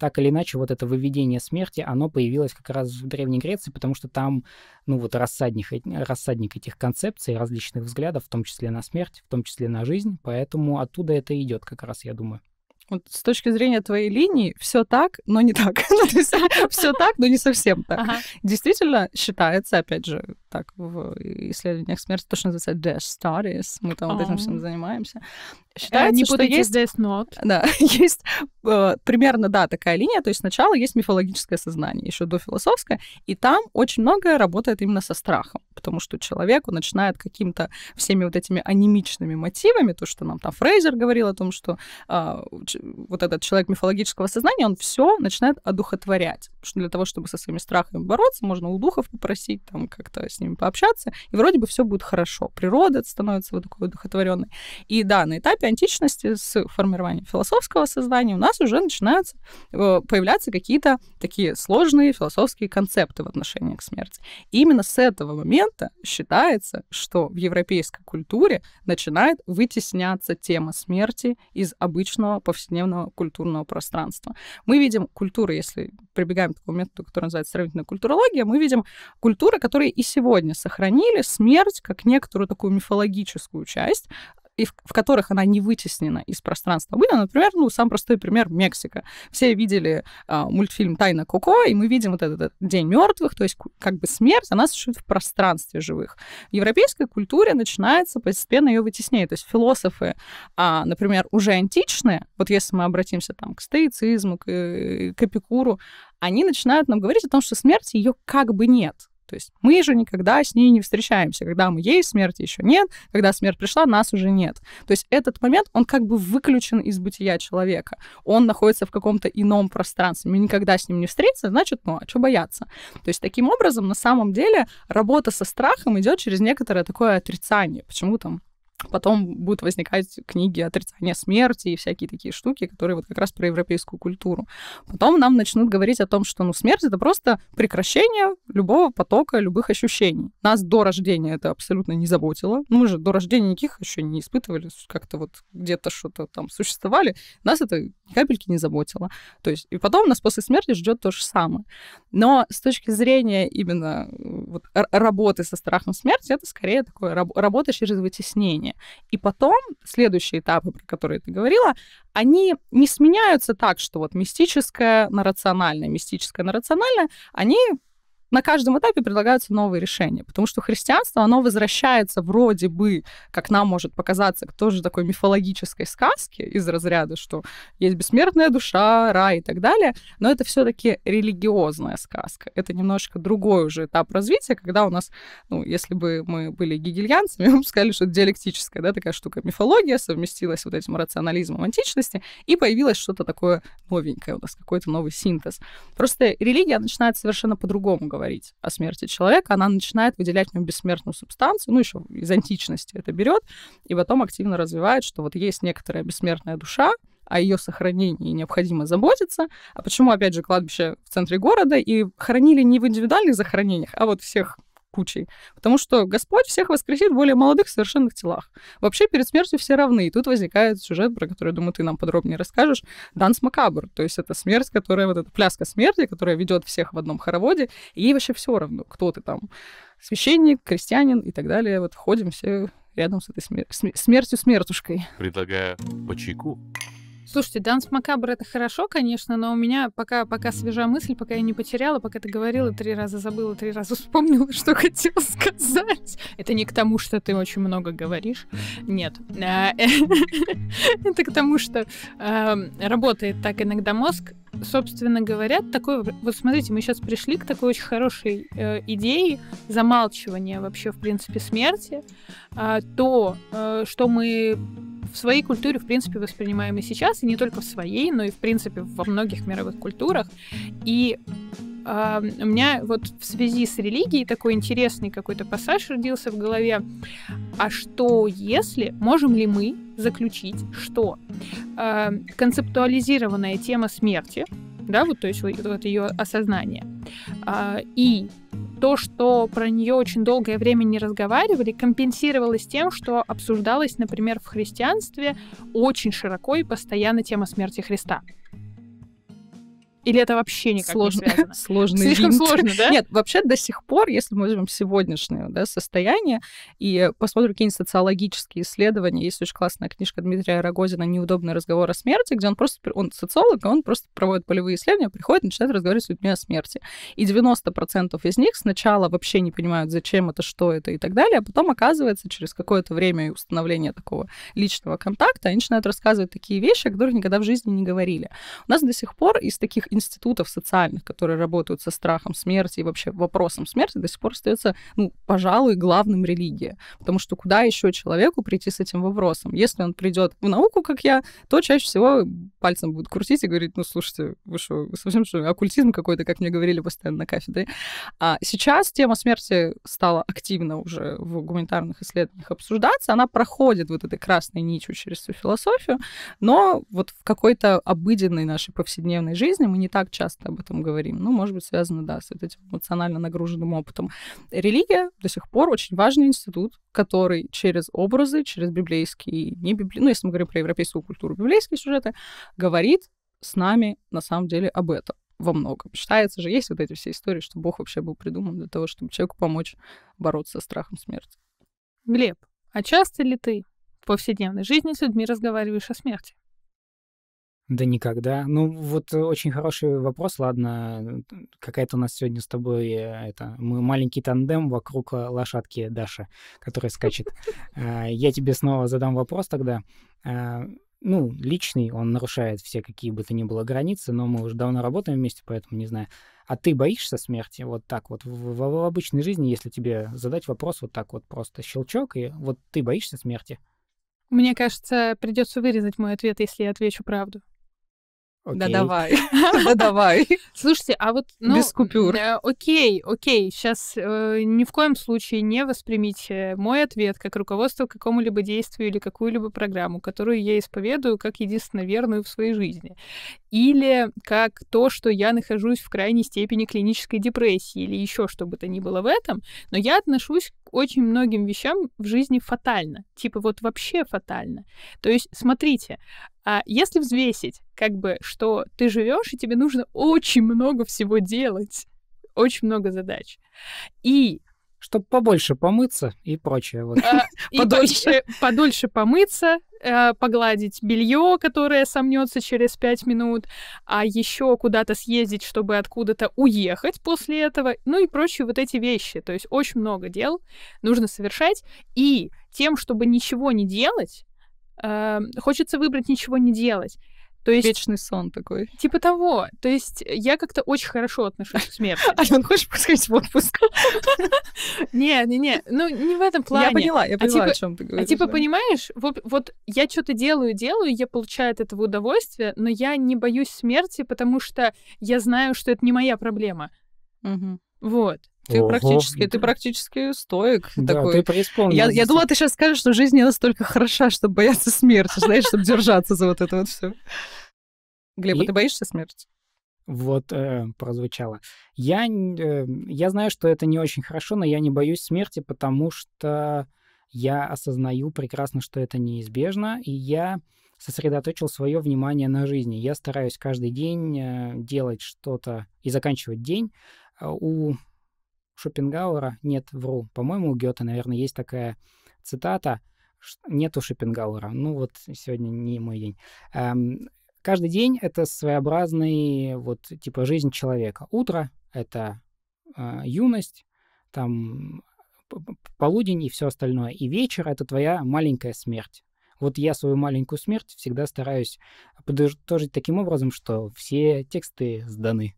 так или иначе, вот это выведение смерти, оно появилось как раз в Древней Греции, потому что там, ну вот, рассадник, рассадник этих концепций, различных взглядов, в том числе на смерть, в том числе на жизнь, поэтому оттуда это идет как раз, я думаю. Вот с точки зрения твоей линии, все так, но не так. Ну, все так, но не совсем так. Ага. Действительно считается, опять же, так в исследованиях смерти, то, что называется death studies, мы там вот этим всем а. занимаемся, Э, Считается, не что есть... Death Note. Да, есть э, примерно, да, такая линия. То есть сначала есть мифологическое сознание, еще до философское, и там очень многое работает именно со страхом, потому что человеку начинает каким-то всеми вот этими анимичными мотивами, то, что нам там Фрейзер говорил о том, что э, вот этот человек мифологического сознания, он все начинает одухотворять, что для того, чтобы со своими страхами бороться, можно у духов попросить, там как-то с ними пообщаться, и вроде бы все будет хорошо. Природа становится вот такой одухотворенной. И да, на этапе этапе античности с формированием философского сознания у нас уже начинаются э, появляться какие-то такие сложные философские концепты в отношении к смерти. И именно с этого момента считается, что в европейской культуре начинает вытесняться тема смерти из обычного повседневного культурного пространства. Мы видим культуры, если прибегаем к такому методу, который называется сравнительная культурология, мы видим культуры, которые и сегодня сохранили смерть как некоторую такую мифологическую часть, и в, в которых она не вытеснена из пространства. Были, например, ну, сам простой пример Мексика. Все видели э, мультфильм «Тайна Коко», и мы видим вот этот, этот день мертвых, то есть как бы смерть, она существует в пространстве живых. В европейской культуре начинается постепенно ее вытеснение. То есть философы, а, например, уже античные, вот если мы обратимся там к стоицизму, к, э, к эпикуру, они начинают нам говорить о том, что смерти ее как бы нет. То есть мы же никогда с ней не встречаемся. Когда мы ей, смерти еще нет. Когда смерть пришла, нас уже нет. То есть этот момент, он как бы выключен из бытия человека. Он находится в каком-то ином пространстве. Мы никогда с ним не встретимся, значит, ну, а что бояться? То есть таким образом, на самом деле, работа со страхом идет через некоторое такое отрицание. Почему там Потом будут возникать книги отрицания смерти и всякие такие штуки, которые вот как раз про европейскую культуру. Потом нам начнут говорить о том, что ну, смерть — это просто прекращение любого потока, любых ощущений. Нас до рождения это абсолютно не заботило. Мы же до рождения никаких еще не испытывали, как-то вот где-то что-то там существовали. Нас это капельки не заботила. То есть, и потом нас после смерти ждет то же самое. Но с точки зрения именно э, вот, работы со страхом смерти, это скорее такое раб- работа через вытеснение. И потом следующие этапы, про которые ты говорила, они не сменяются так, что вот мистическое на рациональное, мистическое на рациональное, они на каждом этапе предлагаются новые решения, потому что христианство, оно возвращается вроде бы, как нам может показаться, к тоже такой мифологической сказке из разряда, что есть бессмертная душа, рай и так далее, но это все таки религиозная сказка. Это немножко другой уже этап развития, когда у нас, ну, если бы мы были гегельянцами, мы бы сказали, что это диалектическая, да, такая штука. Мифология совместилась вот этим рационализмом античности, и появилось что-то такое новенькое у нас, какой-то новый синтез. Просто религия начинает совершенно по-другому говорить говорить о смерти человека, она начинает выделять в нем бессмертную субстанцию, ну, еще из античности это берет, и потом активно развивает, что вот есть некоторая бессмертная душа, о ее сохранении необходимо заботиться. А почему, опять же, кладбище в центре города и хоронили не в индивидуальных захоронениях, а вот всех кучей. Потому что Господь всех воскресит в более молодых совершенных телах. Вообще перед смертью все равны. И тут возникает сюжет, про который, думаю, ты нам подробнее расскажешь. Данс Макабр. То есть это смерть, которая, вот эта пляска смерти, которая ведет всех в одном хороводе. И ей вообще все равно, кто ты там. Священник, крестьянин и так далее. Вот ходим все рядом с этой смер- смертью смертушкой. Предлагаю по чайку. Слушайте, Данс Макабр это хорошо, конечно, но у меня пока, пока свежая мысль, пока я не потеряла, пока ты говорила, три раза забыла, три раза вспомнила, что хотела сказать. Это не к тому, что ты очень много говоришь. Нет. А, это к тому, что а, работает так иногда мозг. Собственно говоря, такой... Вот смотрите, мы сейчас пришли к такой очень хорошей э, идее замалчивания вообще, в принципе, смерти. А, то, э, что мы в своей культуре, в принципе, воспринимаем и сейчас, и не только в своей, но и, в принципе, во многих мировых культурах. И Uh, у меня вот в связи с религией такой интересный какой-то пассаж родился в голове. А что если, можем ли мы заключить, что uh, концептуализированная тема смерти, да, вот то есть вот, ее осознание. А, и то, что про нее очень долгое время не разговаривали, компенсировалось тем, что обсуждалась, например, в христианстве очень широко и постоянно тема смерти Христа. Или это вообще никак Сложно. не связано? Сложный Слишком винт. сложно, да? Нет, вообще до сих пор, если мы возьмем сегодняшнее да, состояние и посмотрим какие-нибудь социологические исследования, есть очень классная книжка Дмитрия Рогозина «Неудобный разговор о смерти», где он просто, он социолог, и он просто проводит полевые исследования, приходит, начинает разговаривать с людьми о смерти. И 90% из них сначала вообще не понимают, зачем это, что это и так далее, а потом оказывается, через какое-то время установления такого личного контакта, они начинают рассказывать такие вещи, о которых никогда в жизни не говорили. У нас до сих пор из таких институтов социальных, которые работают со страхом смерти и вообще вопросом смерти, до сих пор остается, ну, пожалуй, главным религия. Потому что куда еще человеку прийти с этим вопросом? Если он придет в науку, как я, то чаще всего пальцем будут крутить и говорить, ну, слушайте, вы что, совсем что, оккультизм какой-то, как мне говорили постоянно на кафедре. А сейчас тема смерти стала активно уже в гуманитарных исследованиях обсуждаться, она проходит вот этой красной нитью через всю философию, но вот в какой-то обыденной нашей повседневной жизни мы не так часто об этом говорим. Ну, может быть, связано, да, с вот этим эмоционально нагруженным опытом. Религия до сих пор очень важный институт, который через образы, через библейские, не библи... ну, если мы говорим про европейскую культуру, библейские сюжеты, говорит с нами, на самом деле, об этом во многом. Считается же, есть вот эти все истории, что Бог вообще был придуман для того, чтобы человеку помочь бороться со страхом смерти. Глеб, а часто ли ты в повседневной жизни с людьми разговариваешь о смерти? Да никогда. Ну, вот э, очень хороший вопрос, ладно. Какая-то у нас сегодня с тобой э, это мы маленький тандем вокруг э, лошадки Даша, которая скачет. А, я тебе снова задам вопрос тогда. А, ну, личный, он нарушает все какие бы то ни было границы, но мы уже давно работаем вместе, поэтому не знаю. А ты боишься смерти вот так вот в, в, в обычной жизни, если тебе задать вопрос вот так вот просто щелчок, и вот ты боишься смерти? Мне кажется, придется вырезать мой ответ, если я отвечу правду. Окей. Да давай, да давай. Слушайте, а вот... Ну, Без купюр. Э, окей, окей, сейчас э, ни в коем случае не воспримите мой ответ как руководство к какому-либо действию или какую-либо программу, которую я исповедую как единственно верную в своей жизни. Или как то, что я нахожусь в крайней степени клинической депрессии или еще что бы то ни было в этом, но я отношусь к очень многим вещам в жизни фатально. Типа вот вообще фатально. То есть, смотрите, а если взвесить, как бы, что ты живешь, и тебе нужно очень много всего делать, очень много задач. И чтобы побольше помыться и прочее. Вот. А, подольше. И э, подольше помыться, э, погладить белье, которое сомнется через пять минут, а еще куда-то съездить, чтобы откуда-то уехать после этого, ну и прочие вот эти вещи. То есть очень много дел нужно совершать. И тем, чтобы ничего не делать, Эм, хочется выбрать ничего не делать. То есть... Вечный сон такой. Типа того. То есть я как-то очень хорошо отношусь к смерти. Ален, хочешь посходить в отпуск? Не, не, не. Ну, не в этом плане. Я поняла, я а поняла, о типа чем ты говоришь. А типа, понимаешь, вот я что-то делаю, делаю, я получаю от этого удовольствие, но я не боюсь смерти, потому что я знаю, что это не моя проблема. Вот. Ты Ого. практически, ты практически стоик да, такой. Ты преисполнен. Я, я думала, ты сейчас скажешь, что жизнь не настолько хороша, чтобы бояться смерти, знаешь, чтобы держаться за вот это вот все. Глеб, а ты боишься смерти? Вот э, прозвучало. Я, э, я знаю, что это не очень хорошо, но я не боюсь смерти, потому что я осознаю прекрасно, что это неизбежно, и я сосредоточил свое внимание на жизни. Я стараюсь каждый день э, делать что-то и заканчивать день э, у Шопенгауэра нет, вру. По-моему, у Гёте, наверное, есть такая цитата «Нету Шопенгауэра». Ну вот сегодня не мой день. Эм, каждый день — это своеобразный вот типа жизнь человека. Утро — это э, юность, там полудень и все остальное. И вечер — это твоя маленькая смерть. Вот я свою маленькую смерть всегда стараюсь подытожить таким образом, что все тексты сданы.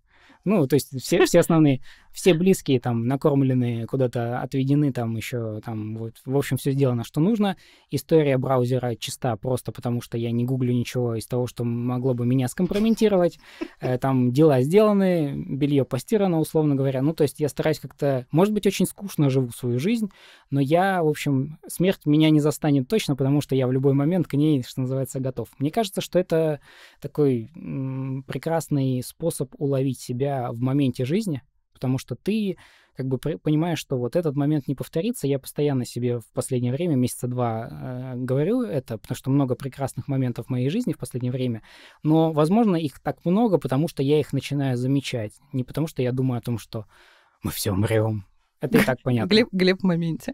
Ну, то есть все, все основные все близкие там накормлены, куда-то отведены, там еще там вот, в общем, все сделано, что нужно. История браузера чиста просто потому, что я не гуглю ничего из того, что могло бы меня скомпрометировать. Э, там дела сделаны, белье постирано, условно говоря. Ну, то есть я стараюсь как-то, может быть, очень скучно живу свою жизнь, но я, в общем, смерть меня не застанет точно, потому что я в любой момент к ней, что называется, готов. Мне кажется, что это такой прекрасный способ уловить себя в моменте жизни, потому что ты как бы понимаешь, что вот этот момент не повторится. Я постоянно себе в последнее время, месяца два, э, говорю это, потому что много прекрасных моментов в моей жизни в последнее время. Но, возможно, их так много, потому что я их начинаю замечать. Не потому что я думаю о том, что мы все умрем, это и так понятно. Глеб, Глеб в моменте.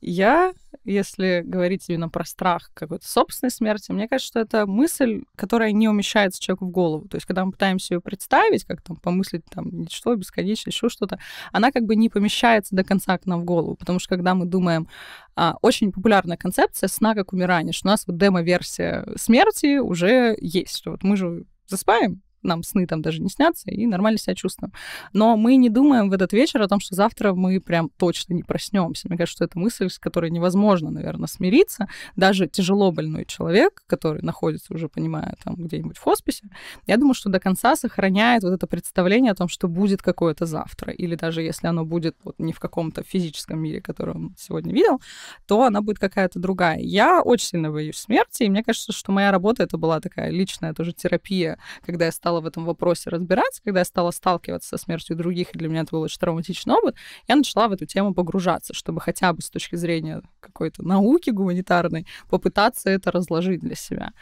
Я, если говорить именно про страх какой-то собственной смерти, мне кажется, что это мысль, которая не умещается человеку в голову. То есть, когда мы пытаемся ее представить, как там помыслить, там, ничто, бесконечное, еще что-то, она как бы не помещается до конца к нам в голову. Потому что, когда мы думаем, а, очень популярная концепция сна как умирания, что у нас вот демо-версия смерти уже есть. Что вот мы же засыпаем, нам сны там даже не снятся, и нормально себя чувствуем. Но мы не думаем в этот вечер о том, что завтра мы прям точно не проснемся. Мне кажется, что это мысль, с которой невозможно, наверное, смириться. Даже тяжело больной человек, который находится уже, понимая, там где-нибудь в хосписе, я думаю, что до конца сохраняет вот это представление о том, что будет какое-то завтра. Или даже если оно будет вот не в каком-то физическом мире, который он сегодня видел, то она будет какая-то другая. Я очень сильно боюсь смерти, и мне кажется, что моя работа это была такая личная тоже терапия, когда я стала стала в этом вопросе разбираться, когда я стала сталкиваться со смертью других, и для меня это был очень травматичный опыт, я начала в эту тему погружаться, чтобы хотя бы с точки зрения какой-то науки гуманитарной попытаться это разложить для себя.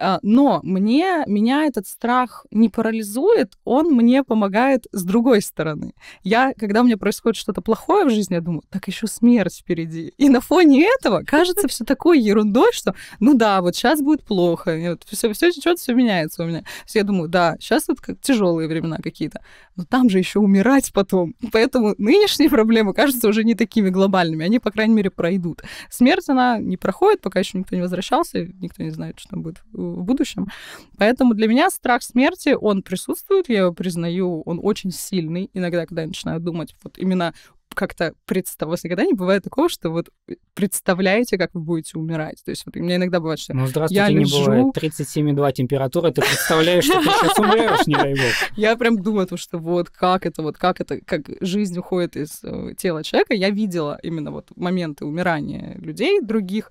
Э, но мне, меня этот страх не парализует, он мне помогает с другой стороны. Я, когда у меня происходит что-то плохое в жизни, я думаю, так еще смерть впереди. И на фоне этого кажется все такой ерундой, что ну да, вот сейчас будет плохо, вот все, все течет, все меняется у меня. Все я думаю, да, сейчас вот как тяжелые времена какие-то но «Ну, там же еще умирать потом. Поэтому нынешние проблемы кажутся уже не такими глобальными, они, по крайней мере, пройдут. Смерть, она не проходит, пока еще никто не возвращался, никто не знает, что будет в будущем. Поэтому для меня страх смерти, он присутствует, я его признаю, он очень сильный. Иногда, когда я начинаю думать вот именно как-то представ... У вас никогда не бывает такого, что вот представляете, как вы будете умирать. То есть вот у меня иногда бывает, что ну, здравствуйте, я не лежу... бывает 37,2 температура, ты представляешь, что ты сейчас умрешь, не дай бог. Я прям думаю, что вот как это, вот как это, как жизнь уходит из э, тела человека. Я видела именно вот моменты умирания людей других,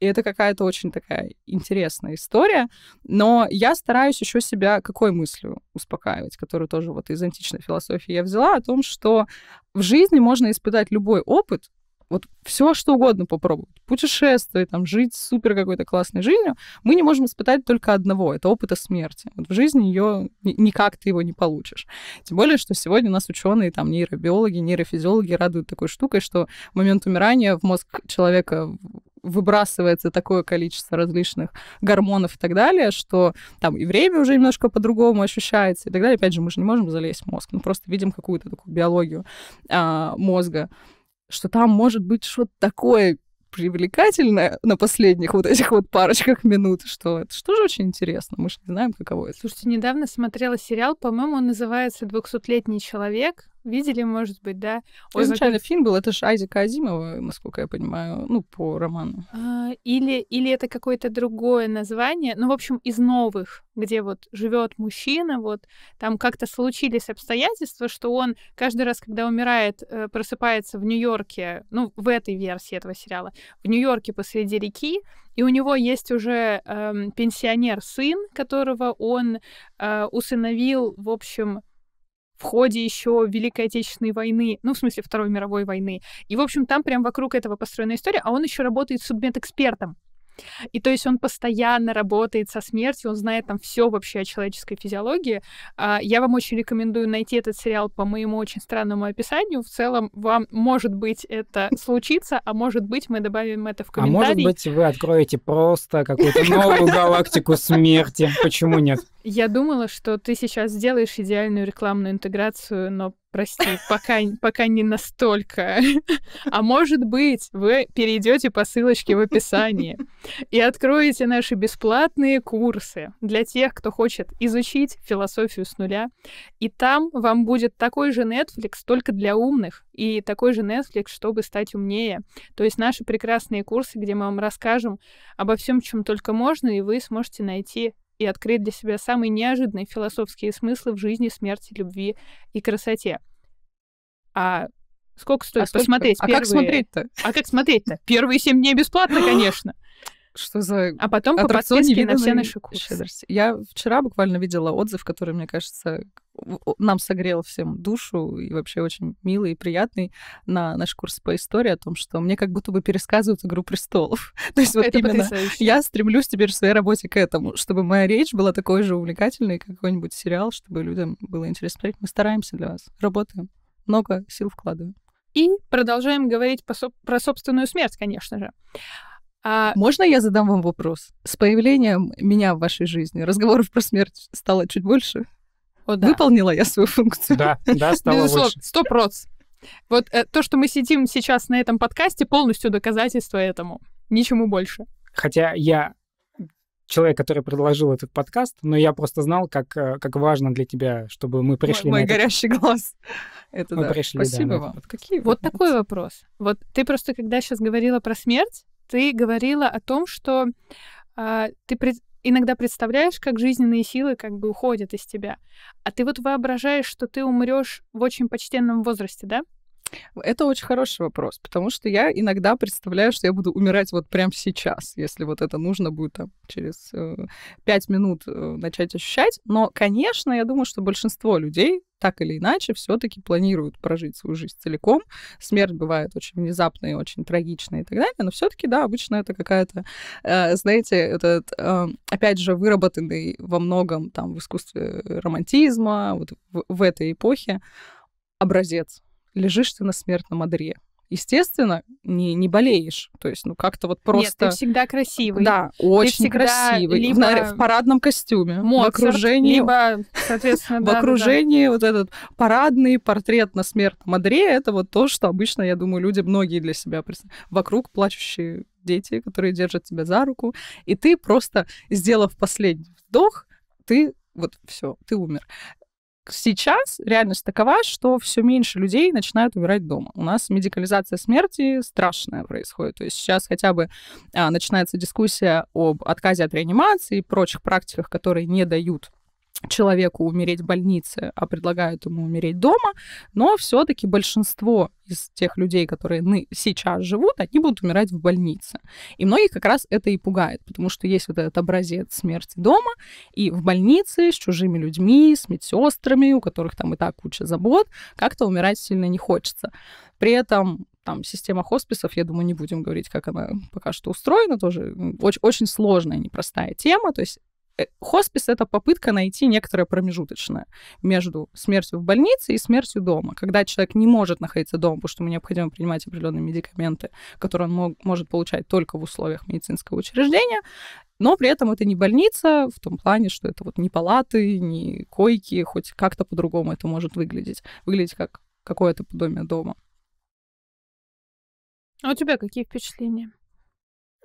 и это какая-то очень такая интересная история. Но я стараюсь еще себя какой мыслью успокаивать, которую тоже вот из античной философии я взяла, о том, что в жизни можно испытать любой опыт, вот все что угодно попробовать, путешествовать, там, жить супер какой-то классной жизнью, мы не можем испытать только одного, это опыта смерти. Вот в жизни ее никак ты его не получишь. Тем более, что сегодня у нас ученые, там, нейробиологи, нейрофизиологи радуют такой штукой, что в момент умирания в мозг человека выбрасывается такое количество различных гормонов и так далее, что там и время уже немножко по-другому ощущается и так далее. Опять же, мы же не можем залезть в мозг, мы просто видим какую-то такую биологию а, мозга, что там может быть что-то такое привлекательное на последних вот этих вот парочках минут, что это что же очень интересно, мы же не знаем, каково это. Слушайте, недавно смотрела сериал, по-моему, он называется «Двухсотлетний человек», видели, может быть, да. А он Изначально фильм был, это же Айзека Азимова, насколько я понимаю, ну, по роману. А, или, или это какое-то другое название, ну, в общем, из новых, где вот живет мужчина, вот там как-то случились обстоятельства, что он каждый раз, когда умирает, э, просыпается в Нью-Йорке, ну, в этой версии этого сериала, в Нью-Йорке посреди реки, и у него есть уже э, пенсионер-сын, которого он э, усыновил, в общем, в ходе еще Великой Отечественной войны, ну, в смысле, Второй мировой войны. И, в общем, там прям вокруг этого построена история, а он еще работает судмедэкспертом. И то есть он постоянно работает со смертью, он знает там все вообще о человеческой физиологии. А, я вам очень рекомендую найти этот сериал по моему очень странному описанию. В целом, вам, может быть, это случится, а может быть, мы добавим это в комментарии. А может быть, вы откроете просто какую-то новую галактику смерти. Почему нет? Я думала, что ты сейчас сделаешь идеальную рекламную интеграцию, но прости, пока, пока не настолько. А может быть, вы перейдете по ссылочке в описании и откроете наши бесплатные курсы для тех, кто хочет изучить философию с нуля. И там вам будет такой же Netflix, только для умных, и такой же Netflix, чтобы стать умнее. То есть наши прекрасные курсы, где мы вам расскажем обо всем, чем только можно, и вы сможете найти и открыть для себя самые неожиданные философские смыслы в жизни, смерти, любви и красоте. А сколько а стоит а посмотреть? Сколько? А первые... как смотреть-то? А как смотреть-то? Первые семь дней бесплатно, конечно. Что за А потом по подписке на все наши курсы. Шедрость. Я вчера буквально видела отзыв, который, мне кажется, нам согрел всем душу и вообще очень милый и приятный на наш курс по истории о том, что мне как будто бы пересказывают «Игру престолов». То есть вот именно я стремлюсь теперь в своей работе к этому, чтобы моя речь была такой же увлекательной, как какой-нибудь сериал, чтобы людям было интересно смотреть. Мы стараемся для вас, работаем, много сил вкладываем. И продолжаем говорить про собственную смерть, конечно же. А можно я задам вам вопрос? С появлением меня в вашей жизни разговоров про смерть стало чуть больше? О, да. Выполнила я свою функцию. Да, да, стало больше. Сто проц. Вот э, то, что мы сидим сейчас на этом подкасте, полностью доказательство этому. Ничему больше. Хотя я человек, который предложил этот подкаст, но я просто знал, как, э, как важно для тебя, чтобы мы пришли. Мой, на мой этот... горящий глаз. Это мы да. пришли. Спасибо да, вам. Какие вот вопрос? такой вопрос. Вот ты просто когда сейчас говорила про смерть, ты говорила о том, что э, ты пред... иногда представляешь, как жизненные силы как бы уходят из тебя, а ты вот воображаешь, что ты умрешь в очень почтенном возрасте, да? Это очень хороший вопрос, потому что я иногда представляю, что я буду умирать вот прямо сейчас, если вот это нужно будет там, через э, пять э, минут э, начать ощущать. Но, конечно, я думаю, что большинство людей так или иначе все-таки планируют прожить свою жизнь целиком. Смерть бывает очень внезапная, очень трагичная и так далее, но все-таки, да, обычно это какая-то, э, знаете, этот, э, опять же, выработанный во многом там в искусстве романтизма, вот в, в этой эпохе образец лежишь ты на смертном одре естественно, не, не болеешь. То есть, ну, как-то вот просто... Нет, ты всегда красивый. Да, очень красивый. Либо... В, на... в парадном костюме. Моцарт, в окружении... Либо, соответственно, да, В окружении да. вот этот парадный портрет на смертном одре, это вот то, что обычно, я думаю, люди многие для себя представляют. Вокруг плачущие дети, которые держат тебя за руку, и ты просто, сделав последний вдох, ты вот все, ты умер сейчас реальность такова, что все меньше людей начинают умирать дома. У нас медикализация смерти страшная происходит. То есть сейчас хотя бы а, начинается дискуссия об отказе от реанимации и прочих практиках, которые не дают человеку умереть в больнице, а предлагают ему умереть дома, но все-таки большинство из тех людей, которые сейчас живут, они будут умирать в больнице. И многих как раз это и пугает, потому что есть вот этот образец смерти дома, и в больнице с чужими людьми, с медсестрами, у которых там и так куча забот, как-то умирать сильно не хочется. При этом там система хосписов, я думаю, не будем говорить, как она пока что устроена, тоже очень, очень сложная, непростая тема, то есть Э, хоспис — это попытка найти некоторое промежуточное между смертью в больнице и смертью дома. Когда человек не может находиться дома, потому что ему необходимо принимать определенные медикаменты, которые он мог, может получать только в условиях медицинского учреждения, но при этом это не больница в том плане, что это вот не палаты, не койки, хоть как-то по-другому это может выглядеть. Выглядеть как какое-то подобие дома. А у тебя какие впечатления?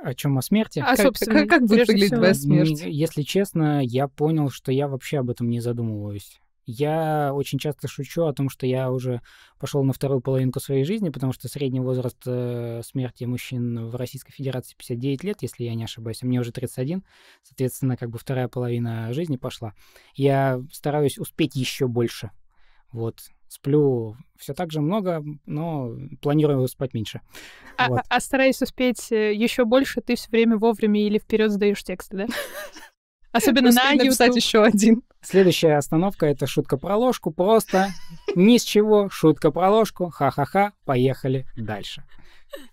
О чем? О смерти? А, как, собственно, как, как выглядит твоя смерть? Если честно, я понял, что я вообще об этом не задумываюсь. Я очень часто шучу о том, что я уже пошел на вторую половинку своей жизни, потому что средний возраст э, смерти мужчин в Российской Федерации 59 лет, если я не ошибаюсь, а мне уже 31, соответственно, как бы вторая половина жизни пошла. Я стараюсь успеть еще больше. Вот, Сплю все так же много, но планирую спать меньше. А, вот. а, а стараясь успеть э, еще больше, ты все время вовремя или вперед сдаешь тексты, да? Особенно на YouTube. написать еще один. Следующая остановка — это шутка про ложку. Просто ни с чего, шутка про ложку, ха-ха-ха, поехали дальше.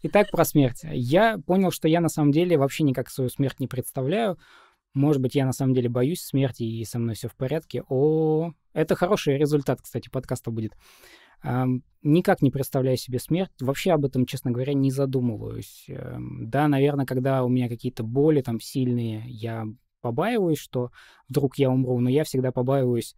Итак, про смерть. Я понял, что я на самом деле вообще никак свою смерть не представляю. Может быть, я на самом деле боюсь смерти, и со мной все в порядке. О, это хороший результат, кстати, подкаста будет. Никак не представляю себе смерть. Вообще об этом, честно говоря, не задумываюсь. Эм, да, наверное, когда у меня какие-то боли там сильные, я побаиваюсь, что вдруг я умру, но я всегда побаиваюсь.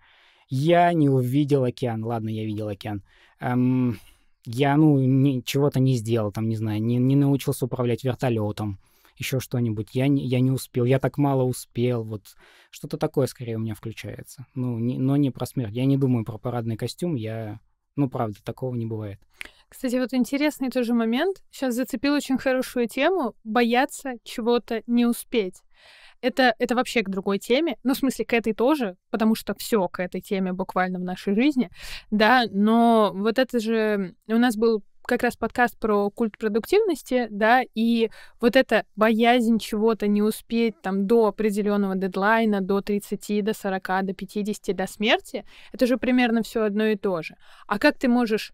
Я не увидел океан. Ладно, я видел океан. Эм, я, ну, чего-то не сделал, там, не знаю, не, не научился управлять вертолетом еще что-нибудь. Я не, я не успел, я так мало успел. Вот что-то такое скорее у меня включается. Ну, не, но не про смерть. Я не думаю про парадный костюм. Я, ну, правда, такого не бывает. Кстати, вот интересный тоже момент. Сейчас зацепил очень хорошую тему — бояться чего-то не успеть. Это, это вообще к другой теме, ну, в смысле, к этой тоже, потому что все к этой теме буквально в нашей жизни, да, но вот это же... У нас был как раз подкаст про культ продуктивности, да, и вот эта боязнь чего-то не успеть там до определенного дедлайна, до 30, до 40, до 50, до смерти, это же примерно все одно и то же. А как ты можешь,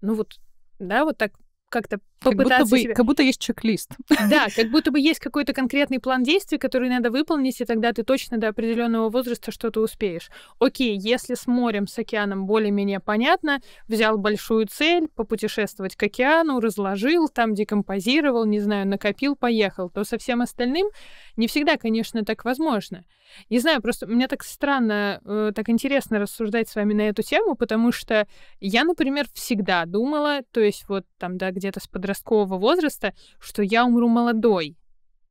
ну вот, да, вот так как-то Попытаться как будто, бы, себя... как будто есть чек-лист. Да, как будто бы есть какой-то конкретный план действий, который надо выполнить, и тогда ты точно до определенного возраста что-то успеешь. Окей, если с морем, с океаном более-менее понятно, взял большую цель, попутешествовать к океану, разложил, там декомпозировал, не знаю, накопил, поехал, то со всем остальным не всегда, конечно, так возможно. Не знаю, просто мне так странно, э, так интересно рассуждать с вами на эту тему, потому что я, например, всегда думала, то есть вот там, да, где-то с подросткового возраста, что я умру молодой.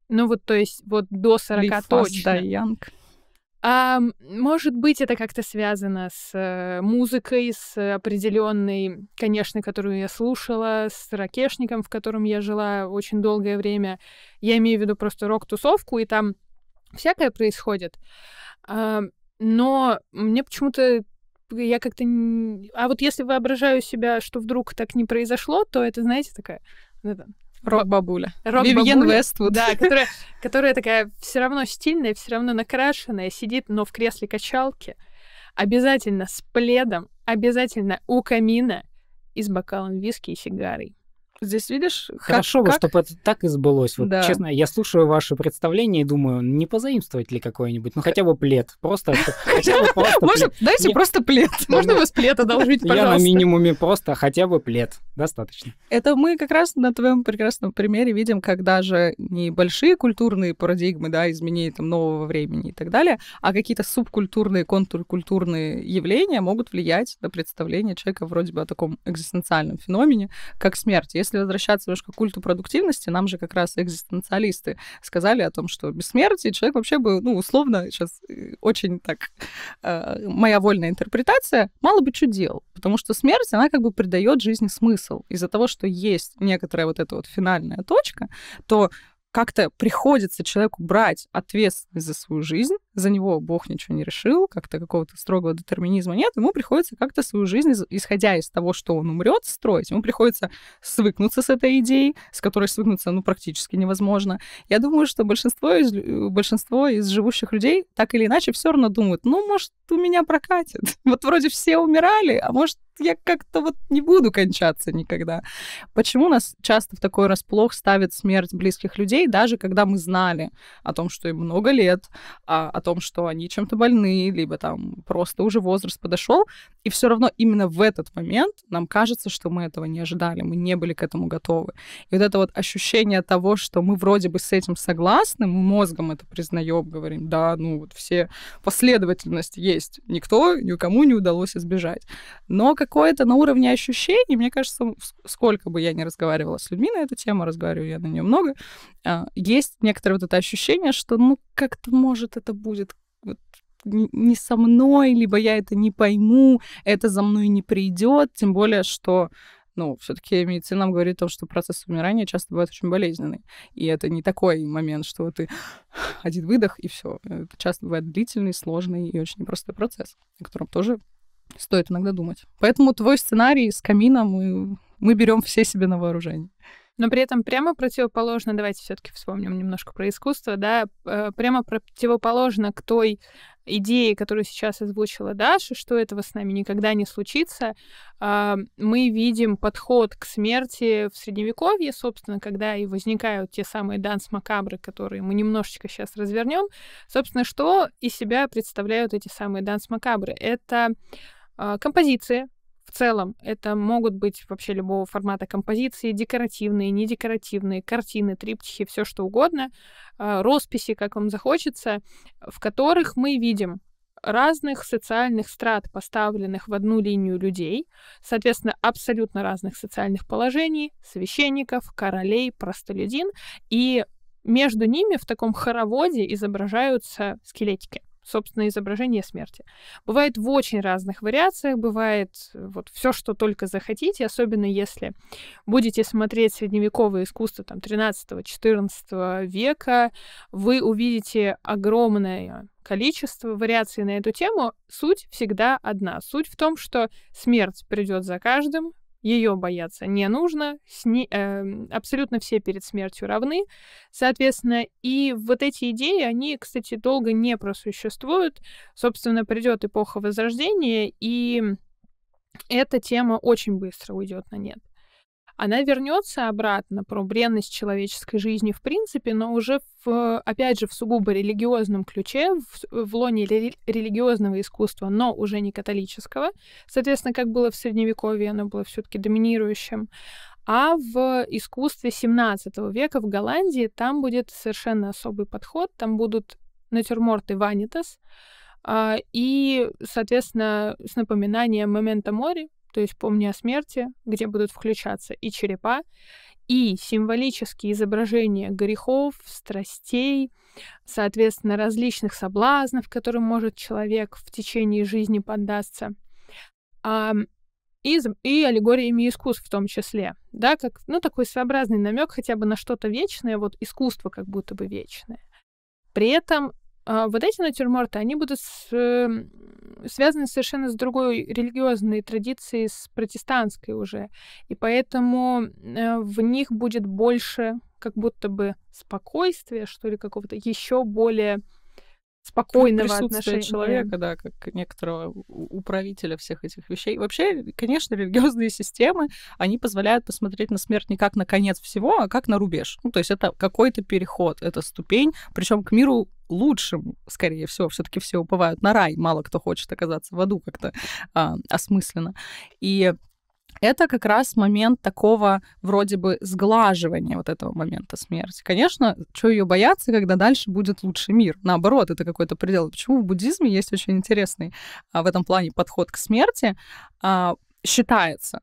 Ну вот, то есть, вот до 40 Be точно. Fast, А, может быть, это как-то связано с э, музыкой, с определенной, конечно, которую я слушала, с ракешником, в котором я жила очень долгое время. Я имею в виду просто рок-тусовку, и там всякое происходит. А, но мне почему-то я как-то... А вот если воображаю себя, что вдруг так не произошло, то это, знаете, такая... Ну, Рок-бабуля. Вивьен Вествуд. Да, которая, которая такая все равно стильная, все равно накрашенная, сидит, но в кресле качалки. Обязательно с пледом, обязательно у камина и с бокалом виски и сигарой. Здесь видишь, хорошо как, бы, как... чтобы это так и сбылось. Вот да. честно, я слушаю ваше представление и думаю, не позаимствовать ли какой-нибудь, ну хотя бы плед, просто хотя Может, дайте просто плед. Можно вас плед одолжить, пожалуйста. Я на минимуме просто хотя бы плед, достаточно. Это мы как раз на твоем прекрасном примере видим, как даже небольшие культурные парадигмы, да, изменений там нового времени и так далее, а какие-то субкультурные, контркультурные явления могут влиять на представление человека вроде бы о таком экзистенциальном феномене, как смерть если возвращаться немножко к культу продуктивности, нам же как раз экзистенциалисты сказали о том, что бессмертие человек вообще бы, ну, условно, сейчас э, очень так, э, моя вольная интерпретация, мало бы что делал, потому что смерть, она как бы придает жизни смысл. Из-за того, что есть некоторая вот эта вот финальная точка, то как-то приходится человеку брать ответственность за свою жизнь, за него Бог ничего не решил, как-то какого-то строгого детерминизма нет, ему приходится как-то свою жизнь, исходя из того, что он умрет, строить. Ему приходится свыкнуться с этой идеей, с которой свыкнуться, ну, практически невозможно. Я думаю, что большинство из, большинство из живущих людей так или иначе все равно думают, ну, может, у меня прокатит. Вот вроде все умирали, а может, я как-то вот не буду кончаться никогда. Почему нас часто в такой расплох ставит смерть близких людей, даже когда мы знали о том, что им много лет, а о том, что они чем-то больны, либо там просто уже возраст подошел, и все равно именно в этот момент нам кажется, что мы этого не ожидали, мы не были к этому готовы. И вот это вот ощущение того, что мы вроде бы с этим согласны, мы мозгом это признаем, говорим, да, ну вот все последовательность есть, никто, никому не удалось избежать. Но какое-то на уровне ощущений, мне кажется, сколько бы я ни разговаривала с людьми на эту тему, разговариваю я на нее много, а, есть некоторое вот это ощущение, что ну как-то может это будет будет вот не со мной, либо я это не пойму, это за мной не придет, тем более, что ну, все-таки медицина нам говорит о том, что процесс умирания часто бывает очень болезненный. И это не такой момент, что ты один выдох, и все. Это часто бывает длительный, сложный и очень непростой процесс, о котором тоже стоит иногда думать. Поэтому твой сценарий с камином мы, мы берем все себе на вооружение. Но при этом прямо противоположно, давайте все-таки вспомним немножко про искусство, да, э, прямо противоположно к той идее, которую сейчас озвучила Даша, что этого с нами никогда не случится, а, мы видим подход к смерти в Средневековье, собственно, когда и возникают те самые данс макабры, которые мы немножечко сейчас развернем. Собственно, что из себя представляют эти самые данс макабры? Это а, композиции, в целом, это могут быть вообще любого формата композиции, декоративные, недекоративные, картины, триптихи, все что угодно, а, росписи, как вам захочется, в которых мы видим разных социальных страт, поставленных в одну линию людей, соответственно, абсолютно разных социальных положений, священников, королей, простолюдин, и между ними в таком хороводе изображаются скелетики собственно, изображение смерти. Бывает в очень разных вариациях, бывает э, вот все, что только захотите, особенно если будете смотреть средневековое искусство там 13-14 века, вы увидите огромное количество вариаций на эту тему. Суть всегда одна. Суть в том, что смерть придет за каждым, ее бояться не нужно, сни... э, эм, абсолютно все перед смертью равны, соответственно, и вот эти идеи, они, кстати, долго не просуществуют, собственно, придет эпоха Возрождения, и эта тема очень быстро уйдет на нет она вернется обратно про бренность человеческой жизни в принципе, но уже, в, опять же, в сугубо религиозном ключе, в, в лоне рели- религиозного искусства, но уже не католического. Соответственно, как было в Средневековье, оно было все-таки доминирующим. А в искусстве 17 века в Голландии там будет совершенно особый подход. Там будут натюрморты ванитас, а, и, соответственно, с напоминанием момента мори, то есть «Помни о смерти», где будут включаться и черепа, и символические изображения грехов, страстей, соответственно, различных соблазнов, которым может человек в течение жизни поддаться, и, и аллегориями искусств в том числе, да, как, ну, такой своеобразный намек хотя бы на что-то вечное, вот искусство как будто бы вечное. При этом а, вот эти натюрморты, они будут с связаны совершенно с другой религиозной традицией, с протестантской уже. И поэтому э, в них будет больше как будто бы спокойствия, что ли, какого-то еще более спокойного отношения человека, да, как некоторого управителя всех этих вещей. Вообще, конечно, религиозные системы, они позволяют посмотреть на смерть не как на конец всего, а как на рубеж. Ну, то есть это какой-то переход, это ступень, причем к миру лучшим, скорее всего, все-таки все уповают на рай, мало кто хочет оказаться в аду как-то а, осмысленно. И это как раз момент такого вроде бы сглаживания вот этого момента смерти. Конечно, что ее бояться, когда дальше будет лучший мир? Наоборот, это какой-то предел. Почему в буддизме есть очень интересный а, в этом плане подход к смерти? А, считается,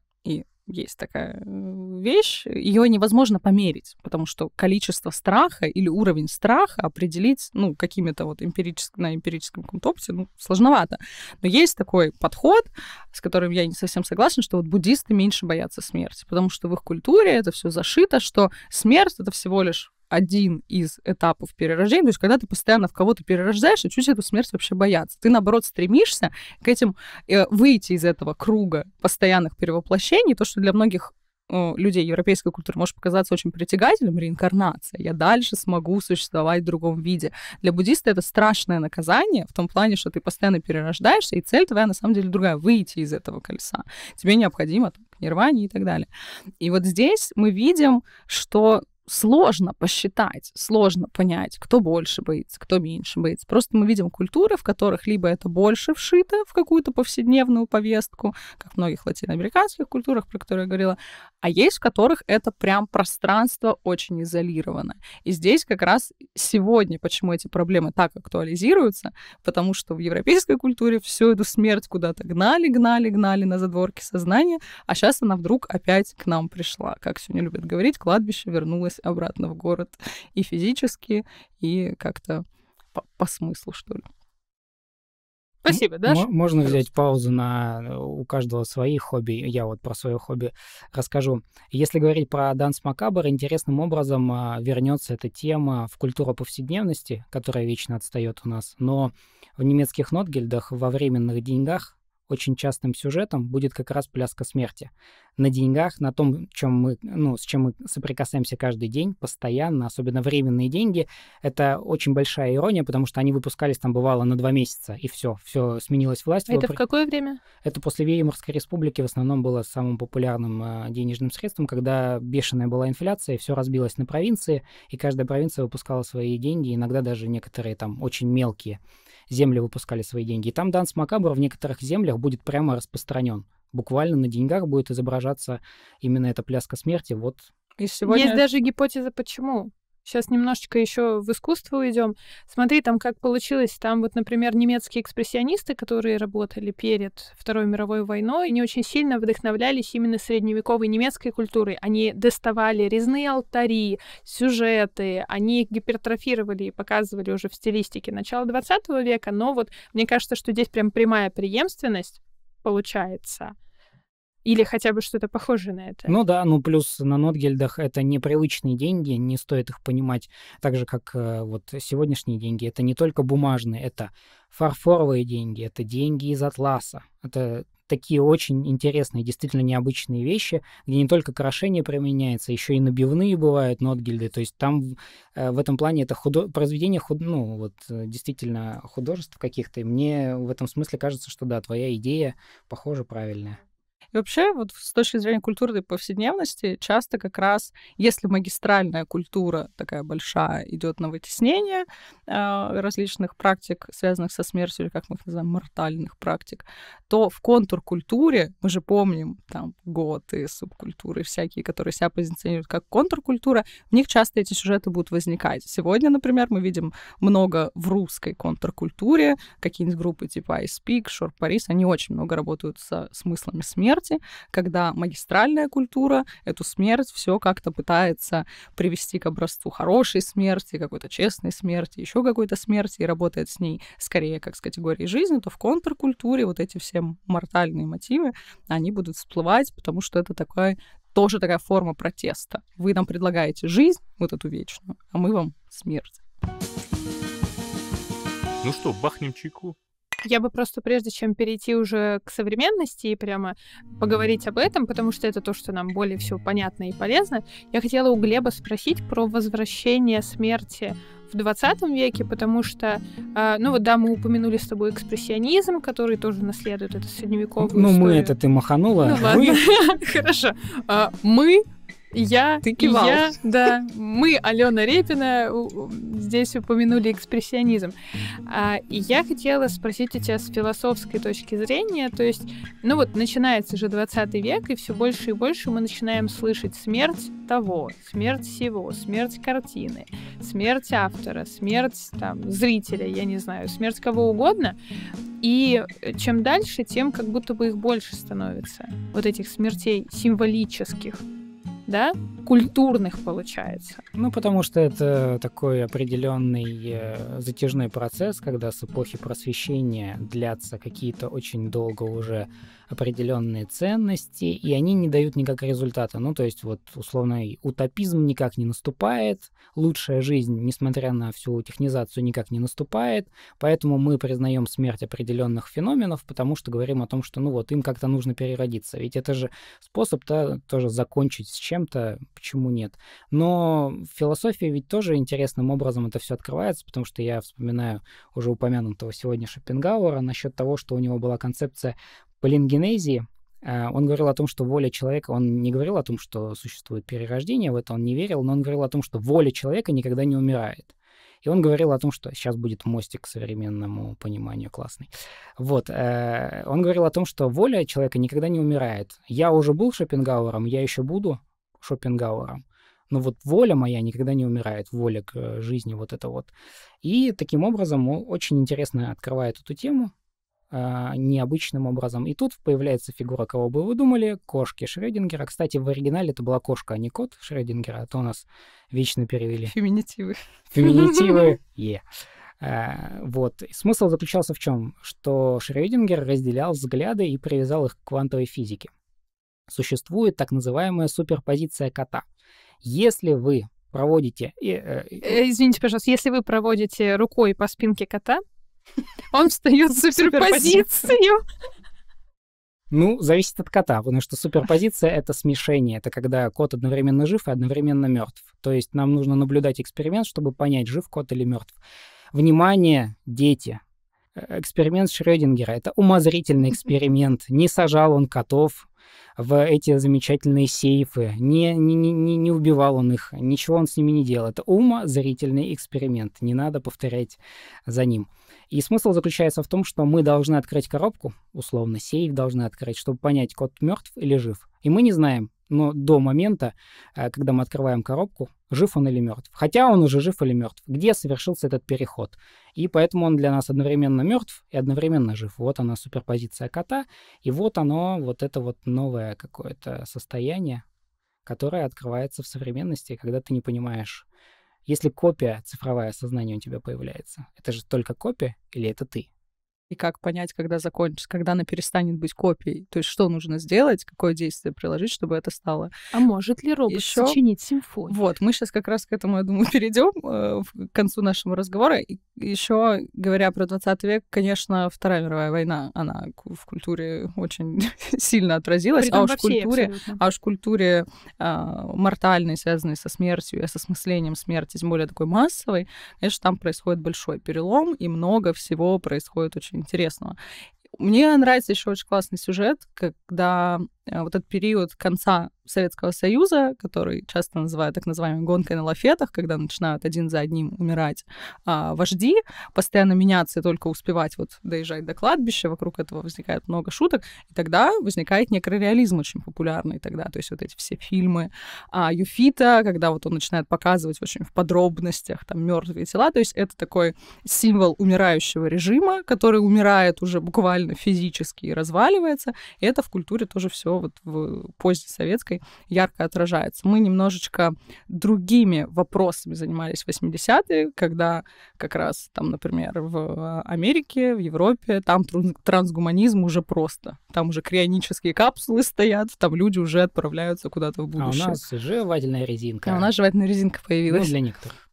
есть такая э, вещь, ее невозможно померить, потому что количество страха или уровень страха определить, ну, какими-то вот эмпирическим, на эмпирическом каком-то опыте, ну, сложновато. Но есть такой подход, с которым я не совсем согласна, что вот буддисты меньше боятся смерти, потому что в их культуре это все зашито, что смерть — это всего лишь один из этапов перерождения, то есть когда ты постоянно в кого-то перерождаешься, чуть эту смерть вообще бояться. Ты, наоборот, стремишься к этим э, выйти из этого круга постоянных перевоплощений, то, что для многих э, людей европейской культуры может показаться очень притягательным реинкарнация. Я дальше смогу существовать в другом виде. Для буддиста это страшное наказание в том плане, что ты постоянно перерождаешься, и цель твоя на самом деле другая — выйти из этого колеса. Тебе необходимо там, к нирване и так далее. И вот здесь мы видим, что сложно посчитать, сложно понять, кто больше боится, кто меньше боится. Просто мы видим культуры, в которых либо это больше вшито в какую-то повседневную повестку, как в многих латиноамериканских культурах, про которые я говорила, а есть в которых это прям пространство очень изолировано. И здесь как раз сегодня, почему эти проблемы так актуализируются, потому что в европейской культуре всю эту смерть куда-то гнали, гнали, гнали на задворке сознания, а сейчас она вдруг опять к нам пришла. Как сегодня любят говорить, кладбище вернулось вернулась обратно в город и физически, и как-то по, по смыслу, что ли. Ну, Спасибо, Даша. Можно взять паузу на э, у каждого свои хобби. Я вот про свое хобби расскажу. Если говорить про данс макабр, интересным образом а, вернется эта тема в культуру повседневности, которая вечно отстает у нас. Но в немецких нотгельдах во временных деньгах очень частым сюжетом будет как раз пляска смерти. На деньгах, на том, чем мы, ну, с чем мы соприкасаемся каждый день, постоянно, особенно временные деньги, это очень большая ирония, потому что они выпускались там бывало на два месяца, и все, все сменилось власть. Это Вы... в какое время? Это после Веймарской республики в основном было самым популярным э, денежным средством, когда бешеная была инфляция, все разбилось на провинции, и каждая провинция выпускала свои деньги, иногда даже некоторые там очень мелкие земли выпускали свои деньги. И там данс макабр в некоторых землях будет прямо распространен. Буквально на деньгах будет изображаться именно эта пляска смерти. Вот. И сегодня... Есть даже гипотеза, почему. Сейчас немножечко еще в искусство уйдем. Смотри, там как получилось. Там вот, например, немецкие экспрессионисты, которые работали перед Второй мировой войной, они очень сильно вдохновлялись именно средневековой немецкой культурой. Они доставали резные алтари, сюжеты, они их гипертрофировали и показывали уже в стилистике начала 20 века. Но вот мне кажется, что здесь прям прямая преемственность получается. Или хотя бы что-то похожее на это. Ну да, ну плюс на Нотгельдах это непривычные деньги, не стоит их понимать так же, как э, вот сегодняшние деньги. Это не только бумажные, это фарфоровые деньги, это деньги из атласа. Это такие очень интересные, действительно необычные вещи, где не только крашение применяется, еще и набивные бывают нотгильды. То есть там э, в этом плане это худо... произведение худ... ну, вот, э, действительно художеств каких-то. И мне в этом смысле кажется, что да, твоя идея, похоже, правильная. И вообще, вот с точки зрения культурной повседневности, часто как раз, если магистральная культура такая большая идет на вытеснение э, различных практик, связанных со смертью, или как мы их называем, мортальных практик, то в контур культуре мы же помним, там, готы, субкультуры всякие, которые себя позиционируют как контркультура, в них часто эти сюжеты будут возникать. Сегодня, например, мы видим много в русской контркультуре, какие-нибудь группы типа Ice Peak, Short Paris, они очень много работают со смыслами смерти, смерти, когда магистральная культура эту смерть все как-то пытается привести к образцу хорошей смерти, какой-то честной смерти, еще какой-то смерти, и работает с ней скорее как с категорией жизни, то в контркультуре вот эти все мортальные мотивы, они будут всплывать, потому что это такая тоже такая форма протеста. Вы нам предлагаете жизнь, вот эту вечную, а мы вам смерть. Ну что, бахнем чайку? Я бы просто, прежде чем перейти уже к современности и прямо поговорить об этом, потому что это то, что нам более всего понятно и полезно, я хотела у Глеба спросить про возвращение смерти в 20 веке, потому что, а, ну вот да, мы упомянули с тобой экспрессионизм, который тоже наследует это средневековую Ну, историю. мы это ты маханула. А ну, ладно, хорошо. А, мы я, Ты кивал. И я, да. Мы, Алена Репина, здесь упомянули экспрессионизм. А, и я хотела спросить у тебя с философской точки зрения, то есть, ну вот, начинается же 20 век, и все больше и больше мы начинаем слышать смерть того, смерть всего, смерть картины, смерть автора, смерть там, зрителя, я не знаю, смерть кого угодно. И чем дальше, тем как будто бы их больше становится. Вот этих смертей символических да, культурных получается. Ну, потому что это такой определенный э, затяжной процесс, когда с эпохи просвещения длятся какие-то очень долго уже определенные ценности, и они не дают никакого результата. Ну, то есть вот условный утопизм никак не наступает, лучшая жизнь, несмотря на всю технизацию, никак не наступает, поэтому мы признаем смерть определенных феноменов, потому что говорим о том, что ну вот им как-то нужно переродиться. Ведь это же способ-то тоже закончить с чем-то, почему нет. Но в философии ведь тоже интересным образом это все открывается, потому что я вспоминаю уже упомянутого сегодня Шопенгауэра насчет того, что у него была концепция полингенезии, э, он говорил о том, что воля человека, он не говорил о том, что существует перерождение, в это он не верил, но он говорил о том, что воля человека никогда не умирает. И он говорил о том, что сейчас будет мостик к современному пониманию классный. Вот, э, он говорил о том, что воля человека никогда не умирает. Я уже был Шопенгауэром, я еще буду Шопенгауэром. Но вот воля моя никогда не умирает, воля к жизни вот это вот. И таким образом очень интересно открывает эту тему, а, необычным образом. И тут появляется фигура, кого бы вы думали, кошки Шрёдингера. Кстати, в оригинале это была кошка, а не кот Шрёдингера, а то нас вечно перевели. Феминитивы. Феминитивы, е. Yeah. А, вот. Смысл заключался в чем? Что Шрёдингер разделял взгляды и привязал их к квантовой физике. Существует так называемая суперпозиция кота. Если вы проводите... Э, э, извините, пожалуйста, если вы проводите рукой по спинке кота, он встает в суперпозицию. Ну, зависит от кота, потому что суперпозиция — это смешение. Это когда кот одновременно жив и одновременно мертв. То есть нам нужно наблюдать эксперимент, чтобы понять, жив кот или мертв. Внимание, дети. Э, эксперимент Шрёдингера — это умозрительный эксперимент. Не сажал он котов в эти замечательные сейфы, не, не, не, не убивал он их, ничего он с ними не делал. Это умозрительный эксперимент, не надо повторять за ним. И смысл заключается в том, что мы должны открыть коробку, условно, сейф должны открыть, чтобы понять, кот мертв или жив. И мы не знаем, но до момента, э, когда мы открываем коробку, жив он или мертв. Хотя он уже жив или мертв. Где совершился этот переход? И поэтому он для нас одновременно мертв и одновременно жив. Вот она суперпозиция кота, и вот оно, вот это вот новое какое-то состояние, которое открывается в современности, когда ты не понимаешь, если копия цифровая сознание у тебя появляется, это же только копия или это ты? и как понять, когда закончится, когда она перестанет быть копией. То есть что нужно сделать, какое действие приложить, чтобы это стало. А может ли робот Еще... сочинить симфонию? Вот, мы сейчас как раз к этому, я думаю, перейдем э, к концу нашего разговора. И еще говоря про 20 век, конечно, Вторая мировая война, она в культуре очень сильно отразилась, а уж, всей, культуре, а уж в культуре э, мортальной, связанной со смертью и с осмыслением смерти, тем более такой массовой, конечно, там происходит большой перелом, и много всего происходит очень интересного. Мне нравится еще очень классный сюжет, когда Э, вот этот период конца Советского Союза, который часто называют так называемой гонкой на лафетах, когда начинают один за одним умирать а, вожди, постоянно меняться и только успевать вот доезжать до кладбища, вокруг этого возникает много шуток, и тогда возникает некрореализм очень популярный тогда, то есть вот эти все фильмы а, Юфита, когда вот он начинает показывать очень в подробностях там мертвые тела, то есть это такой символ умирающего режима, который умирает уже буквально физически и разваливается, и это в культуре тоже все вот в э, поздней советской ярко отражается. Мы немножечко другими вопросами занимались в 80-е, когда как раз там, например, в э, Америке, в Европе, там трансгуманизм уже просто. Там уже крионические капсулы стоят, там люди уже отправляются куда-то в будущее. А у нас жевательная резинка. А у нас жевательная резинка ну, появилась. Ну, для некоторых.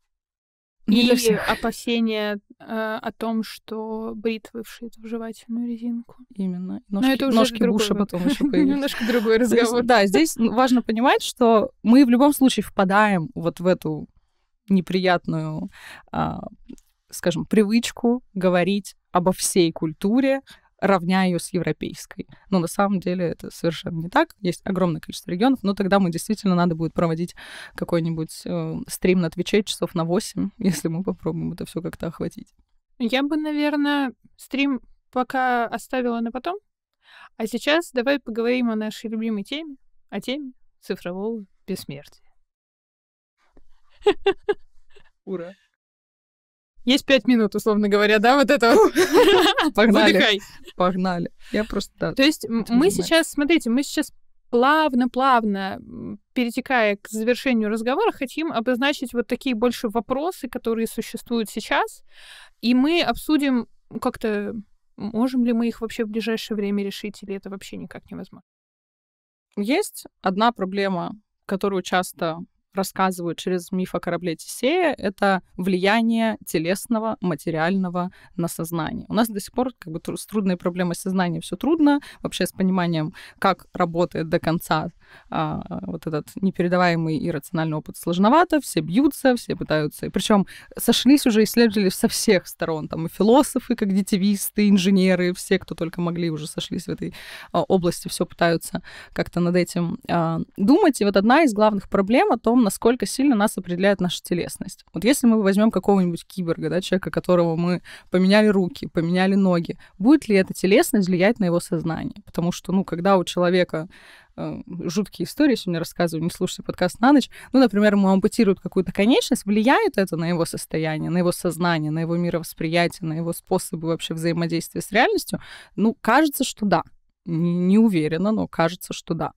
Не для всех. опасения э, о том, что бритвы вшиты в жевательную резинку. Именно. Ножки, Но это уже ножки Буша потом еще появились. Немножко другой разговор. Да, здесь важно понимать, что мы в любом случае впадаем вот в эту неприятную а, скажем, привычку говорить обо всей культуре равняю ее с европейской. Но на самом деле это совершенно не так. Есть огромное количество регионов, но тогда мы действительно надо будет проводить какой-нибудь э, стрим на Твиче часов на 8, если мы попробуем это все как-то охватить. Я бы, наверное, стрим пока оставила на потом. А сейчас давай поговорим о нашей любимой теме, о теме цифрового бессмертия. Ура! Есть пять минут, условно говоря, да, вот это Погнали. Выдыхай. Погнали. Я просто... Да, То есть мы сейчас, смотрите, мы сейчас плавно-плавно, перетекая к завершению разговора, хотим обозначить вот такие больше вопросы, которые существуют сейчас, и мы обсудим ну, как-то, можем ли мы их вообще в ближайшее время решить, или это вообще никак невозможно. Есть одна проблема, которую часто рассказывают через миф о корабле Тесея, это влияние телесного, материального на сознание. У нас до сих пор как бы с трудной проблемой сознания все трудно, вообще с пониманием, как работает до конца а, вот этот непередаваемый иррациональный опыт сложновато, все бьются, все пытаются. И причем сошлись уже исследователи со всех сторон, там и философы, как детивисты, инженеры, все, кто только могли, уже сошлись в этой а, области, все пытаются как-то над этим а, думать. И вот одна из главных проблем о том, насколько сильно нас определяет наша телесность. Вот если мы возьмем какого-нибудь киборга, да, человека, которого мы поменяли руки, поменяли ноги, будет ли эта телесность влиять на его сознание? Потому что, ну, когда у человека э, жуткие истории сегодня рассказываю, не слушайте подкаст на ночь. Ну, например, ему ампутируют какую-то конечность, влияет это на его состояние, на его сознание, на его мировосприятие, на его способы вообще взаимодействия с реальностью? Ну, кажется, что да. Не уверена, но кажется, что да.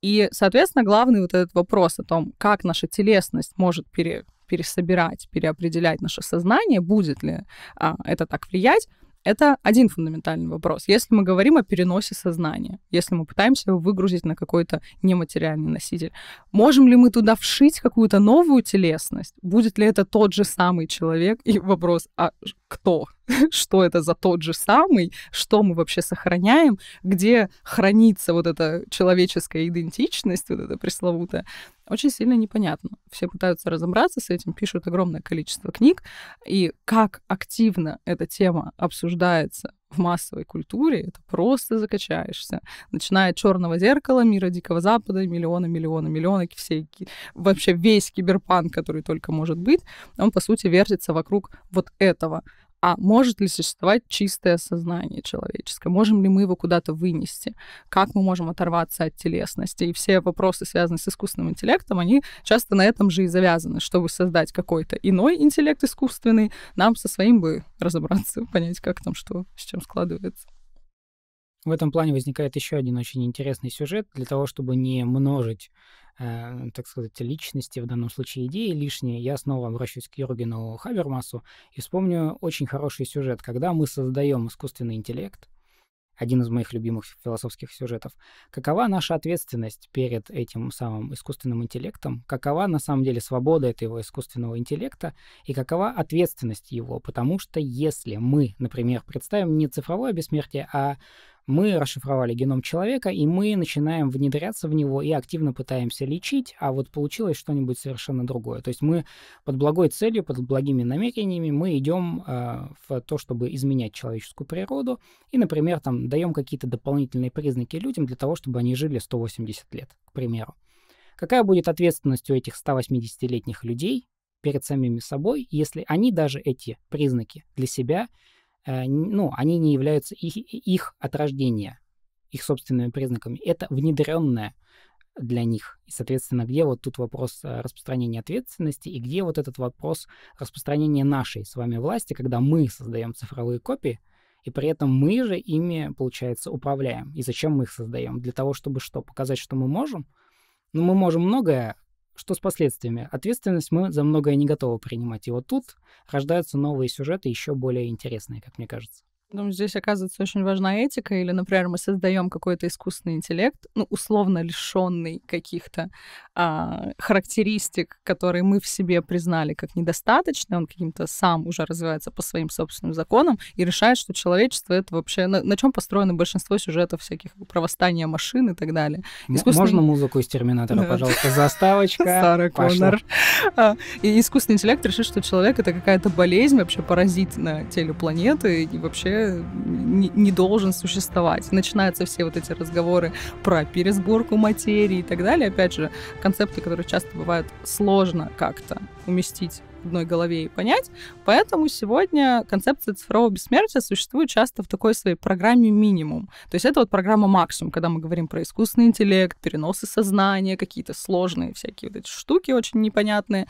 И, соответственно, главный вот этот вопрос о том, как наша телесность может пере, пересобирать, переопределять наше сознание, будет ли а, это так влиять, это один фундаментальный вопрос. Если мы говорим о переносе сознания, если мы пытаемся его выгрузить на какой-то нематериальный носитель, можем ли мы туда вшить какую-то новую телесность? Будет ли это тот же самый человек? И вопрос, а кто, что это за тот же самый, что мы вообще сохраняем, где хранится вот эта человеческая идентичность, вот эта пресловутая, очень сильно непонятно. Все пытаются разобраться с этим, пишут огромное количество книг, и как активно эта тема обсуждается в массовой культуре, это просто закачаешься. Начиная от черного зеркала, мира Дикого Запада, миллиона, миллиона, миллиона, всей, вообще весь киберпанк, который только может быть, он, по сути, вертится вокруг вот этого а может ли существовать чистое сознание человеческое? Можем ли мы его куда-то вынести? Как мы можем оторваться от телесности? И все вопросы, связанные с искусственным интеллектом, они часто на этом же и завязаны. Чтобы создать какой-то иной интеллект искусственный, нам со своим бы разобраться, понять, как там что, с чем складывается. В этом плане возникает еще один очень интересный сюжет для того, чтобы не множить, э, так сказать, личности, в данном случае идеи лишние. Я снова обращусь к Юргену Хабермасу и вспомню очень хороший сюжет, когда мы создаем искусственный интеллект, один из моих любимых философских сюжетов. Какова наша ответственность перед этим самым искусственным интеллектом? Какова на самом деле свобода этого искусственного интеллекта? И какова ответственность его? Потому что если мы, например, представим не цифровое бессмертие, а мы расшифровали геном человека, и мы начинаем внедряться в него и активно пытаемся лечить, а вот получилось что-нибудь совершенно другое. То есть мы под благой целью, под благими намерениями мы идем э, а, в то, чтобы изменять человеческую природу, и, например, там даем какие-то дополнительные признаки людям для того, чтобы они жили 180 лет, к примеру. Какая будет ответственность у этих 180-летних людей перед самими собой, если они даже эти признаки для себя Э, ну, они не являются их, их от рождения, их собственными признаками. Это внедренное для них. И, соответственно, где вот тут вопрос э, распространения ответственности и где вот этот вопрос распространения нашей с вами власти, когда мы создаем цифровые копии, и при этом мы же ими, получается, управляем. И зачем мы их создаем? Для того, чтобы что? Показать, что мы можем? Ну, мы можем многое, что с последствиями? Ответственность мы за многое не готовы принимать. И вот тут рождаются новые сюжеты, еще более интересные, как мне кажется. Ну, здесь оказывается очень важна этика, или, например, мы создаем какой-то искусственный интеллект, ну, условно лишенный каких-то а, характеристик, которые мы в себе признали как недостаточные, он каким-то сам уже развивается по своим собственным законам и решает, что человечество это вообще на, на чем построено большинство сюжетов всяких про восстание машин и так далее. Искусственный... Можно музыку из Терминатора, да. пожалуйста, заставочка. Сара Коннор. А, и искусственный интеллект решит, что человек это какая-то болезнь, вообще паразит на теле планеты и вообще не, должен существовать. Начинаются все вот эти разговоры про пересборку материи и так далее. Опять же, концепты, которые часто бывают сложно как-то уместить в одной голове и понять. Поэтому сегодня концепция цифрового бессмертия существует часто в такой своей программе минимум. То есть это вот программа максимум, когда мы говорим про искусственный интеллект, переносы сознания, какие-то сложные всякие вот эти штуки очень непонятные.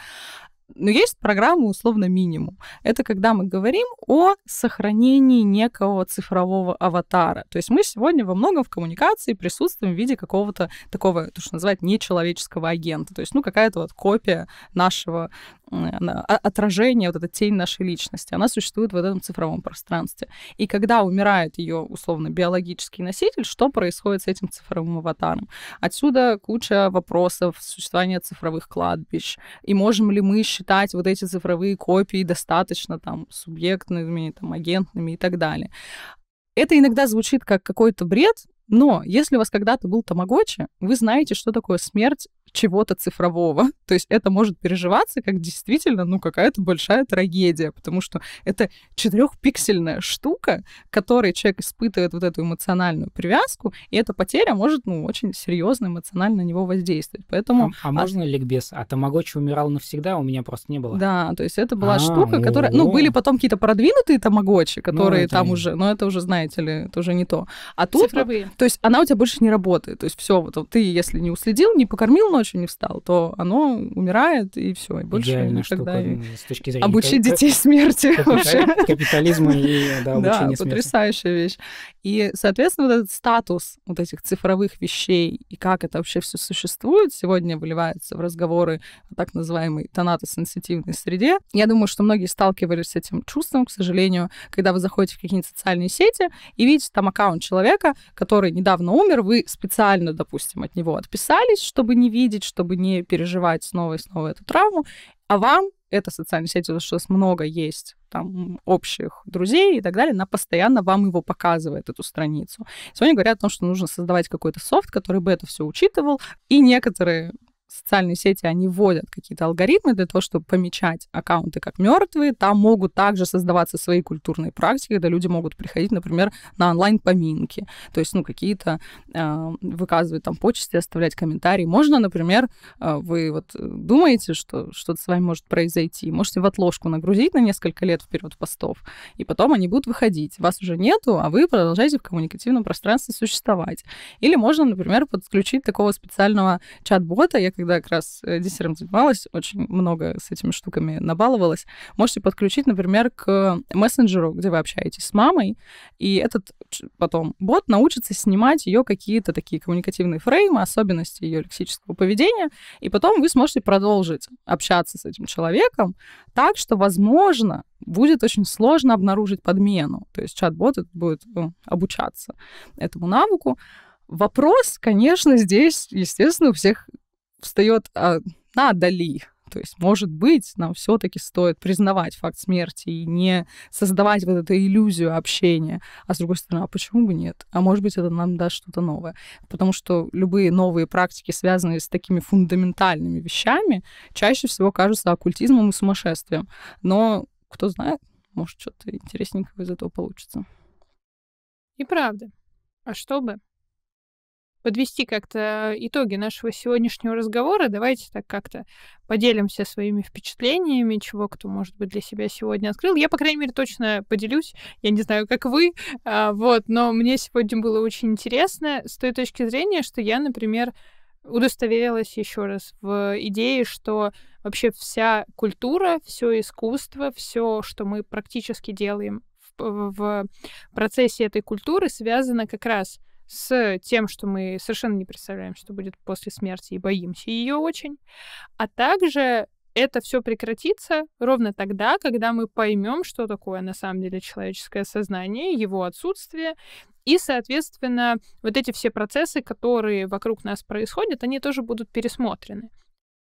Но есть программа условно минимум. Это когда мы говорим о сохранении некого цифрового аватара. То есть мы сегодня во многом в коммуникации присутствуем в виде какого-то такого, то, что называют, нечеловеческого агента. То есть, ну, какая-то вот копия нашего а, отражение, вот эта тень нашей личности, она существует в этом цифровом пространстве. И когда умирает ее условно биологический носитель, что происходит с этим цифровым аватаром? Отсюда куча вопросов существования цифровых кладбищ. И можем ли мы считать вот эти цифровые копии достаточно там субъектными, там, агентными и так далее? Это иногда звучит как какой-то бред, но если у вас когда-то был тамагочи, вы знаете, что такое смерть чего-то цифрового. То есть это может переживаться как действительно, ну, какая-то большая трагедия, потому что это четырехпиксельная штука, которой человек испытывает вот эту эмоциональную привязку, и эта потеря может, ну, очень серьезно эмоционально на него воздействовать. Поэтому... А, а, а можно ликбез? А Тамагочи умирал навсегда, а у меня просто не было. Да, то есть это была а, штука, которая... Ну, были потом какие-то продвинутые Тамагочи, ну, которые ну, там не... уже... Но это уже, знаете ли, это уже не то. А тут... Цифровые. То есть она у тебя больше не работает. То есть все, вот ты, если не уследил, не покормил ночью, ночью не встал, то оно умирает, и все, и больше Идеальная никогда... Штука, и... Ну, с точки зрения обучить детей смерти вообще. Капитализма и да, да, смерти. потрясающая вещь. И, соответственно, вот этот статус вот этих цифровых вещей и как это вообще все существует сегодня выливается в разговоры о так называемой тонато-сенситивной среде. Я думаю, что многие сталкивались с этим чувством, к сожалению, когда вы заходите в какие-нибудь социальные сети и видите там аккаунт человека, который недавно умер, вы специально, допустим, от него отписались, чтобы не видеть видеть, чтобы не переживать снова и снова эту травму. А вам это социальная сеть потому что много есть там общих друзей и так далее, она постоянно вам его показывает, эту страницу. Сегодня говорят о том, что нужно создавать какой-то софт, который бы это все учитывал, и некоторые социальные сети, они вводят какие-то алгоритмы для того, чтобы помечать аккаунты как мертвые. Там могут также создаваться свои культурные практики, когда люди могут приходить, например, на онлайн-поминки. То есть, ну, какие-то э, выказывать там почести, оставлять комментарии. Можно, например, э, вы вот думаете, что что-то с вами может произойти, можете в отложку нагрузить на несколько лет вперед постов, и потом они будут выходить. Вас уже нету, а вы продолжаете в коммуникативном пространстве существовать. Или можно, например, подключить такого специального чат-бота. Я когда когда как раз э, дисером занималась, очень много с этими штуками набаловалась, можете подключить, например, к мессенджеру, где вы общаетесь с мамой, и этот потом бот научится снимать ее какие-то такие коммуникативные фреймы, особенности ее лексического поведения, и потом вы сможете продолжить общаться с этим человеком так, что, возможно, будет очень сложно обнаружить подмену. То есть чат-бот будет ну, обучаться этому навыку. Вопрос, конечно, здесь, естественно, у всех встает а, надо ли. То есть, может быть, нам все-таки стоит признавать факт смерти и не создавать вот эту иллюзию общения. А с другой стороны, а почему бы нет? А может быть, это нам даст что-то новое. Потому что любые новые практики, связанные с такими фундаментальными вещами, чаще всего кажутся оккультизмом и сумасшествием. Но кто знает, может, что-то интересненькое из этого получится. И правда. А что бы? подвести как-то итоги нашего сегодняшнего разговора, давайте так как-то поделимся своими впечатлениями, чего кто, может быть, для себя сегодня открыл. Я, по крайней мере, точно поделюсь. Я не знаю, как вы, а, вот, но мне сегодня было очень интересно с той точки зрения, что я, например, удостоверилась еще раз в идее, что вообще вся культура, все искусство, все, что мы практически делаем в, в процессе этой культуры, связано как раз с тем, что мы совершенно не представляем, что будет после смерти, и боимся ее очень. А также это все прекратится ровно тогда, когда мы поймем, что такое на самом деле человеческое сознание, его отсутствие. И, соответственно, вот эти все процессы, которые вокруг нас происходят, они тоже будут пересмотрены.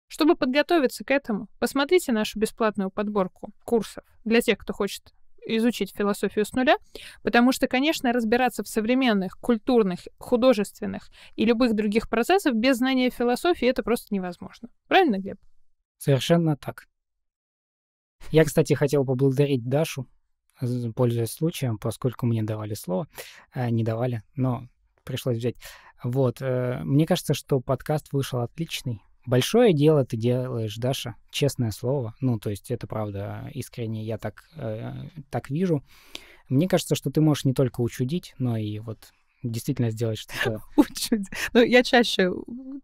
Чтобы подготовиться к этому, посмотрите нашу бесплатную подборку курсов для тех, кто хочет изучить философию с нуля, потому что, конечно, разбираться в современных, культурных, художественных и любых других процессах без знания философии это просто невозможно. Правильно, Глеб? Совершенно так. Я, кстати, хотел поблагодарить Дашу, э, пользуясь случаем, поскольку мне давали слово, э, не давали, но пришлось взять. Вот, э, мне кажется, что подкаст вышел отличный. Большое дело ты делаешь, Даша, честное слово. Ну, то есть это правда, искренне я так, э, так вижу. Мне кажется, что ты можешь не только учудить, но и вот действительно сделать что-то. Учудить. Ну, я чаще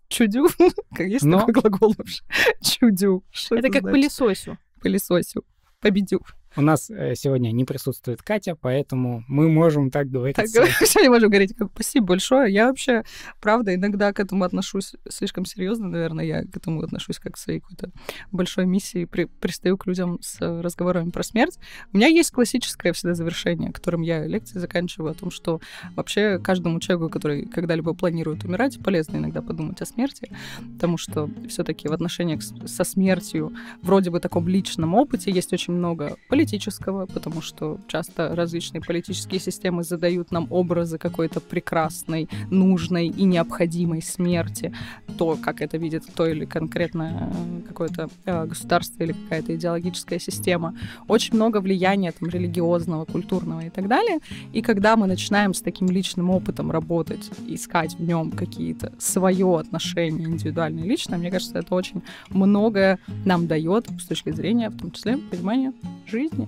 чудю, как есть такой глагол вообще. Чудю. это, как значит? пылесосю. Пылесосю. Победю. У нас э, сегодня не присутствует Катя, поэтому мы можем так говорить. Так, сегодня можем говорить, спасибо большое. Я вообще, правда, иногда к этому отношусь слишком серьезно, наверное, я к этому отношусь как к своей какой-то большой миссии, при, пристаю к людям с разговорами про смерть. У меня есть классическое всегда завершение, которым я лекции заканчиваю о том, что вообще каждому человеку, который когда-либо планирует умирать, полезно иногда подумать о смерти, потому что все-таки в отношениях со смертью, вроде бы таком личном опыте, есть очень много политики политического, потому что часто различные политические системы задают нам образы какой-то прекрасной, нужной и необходимой смерти. То, как это видит то или конкретно э, какое-то э, государство или какая-то идеологическая система. Очень много влияния там, религиозного, культурного и так далее. И когда мы начинаем с таким личным опытом работать, искать в нем какие-то свое отношение индивидуальное, личное, мне кажется, это очень многое нам дает с точки зрения, в том числе, понимания жизни жизни.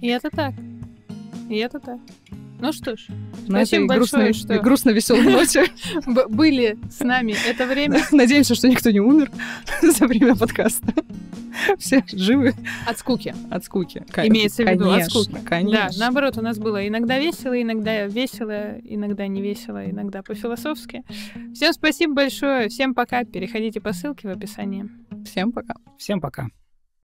И это так. И это так. Ну что ж, на ну, Спасибо этой большое, грустной, что... грустно-веселой ноте были с нами это время. Надеемся, что никто не умер за время подкаста. Все живы. От скуки. От скуки. Имеется в виду от скуки. Конечно. Да, наоборот, у нас было иногда весело, иногда весело, иногда не весело, иногда по-философски. Всем спасибо большое. Всем пока. Переходите по ссылке в описании. Всем пока. Всем пока.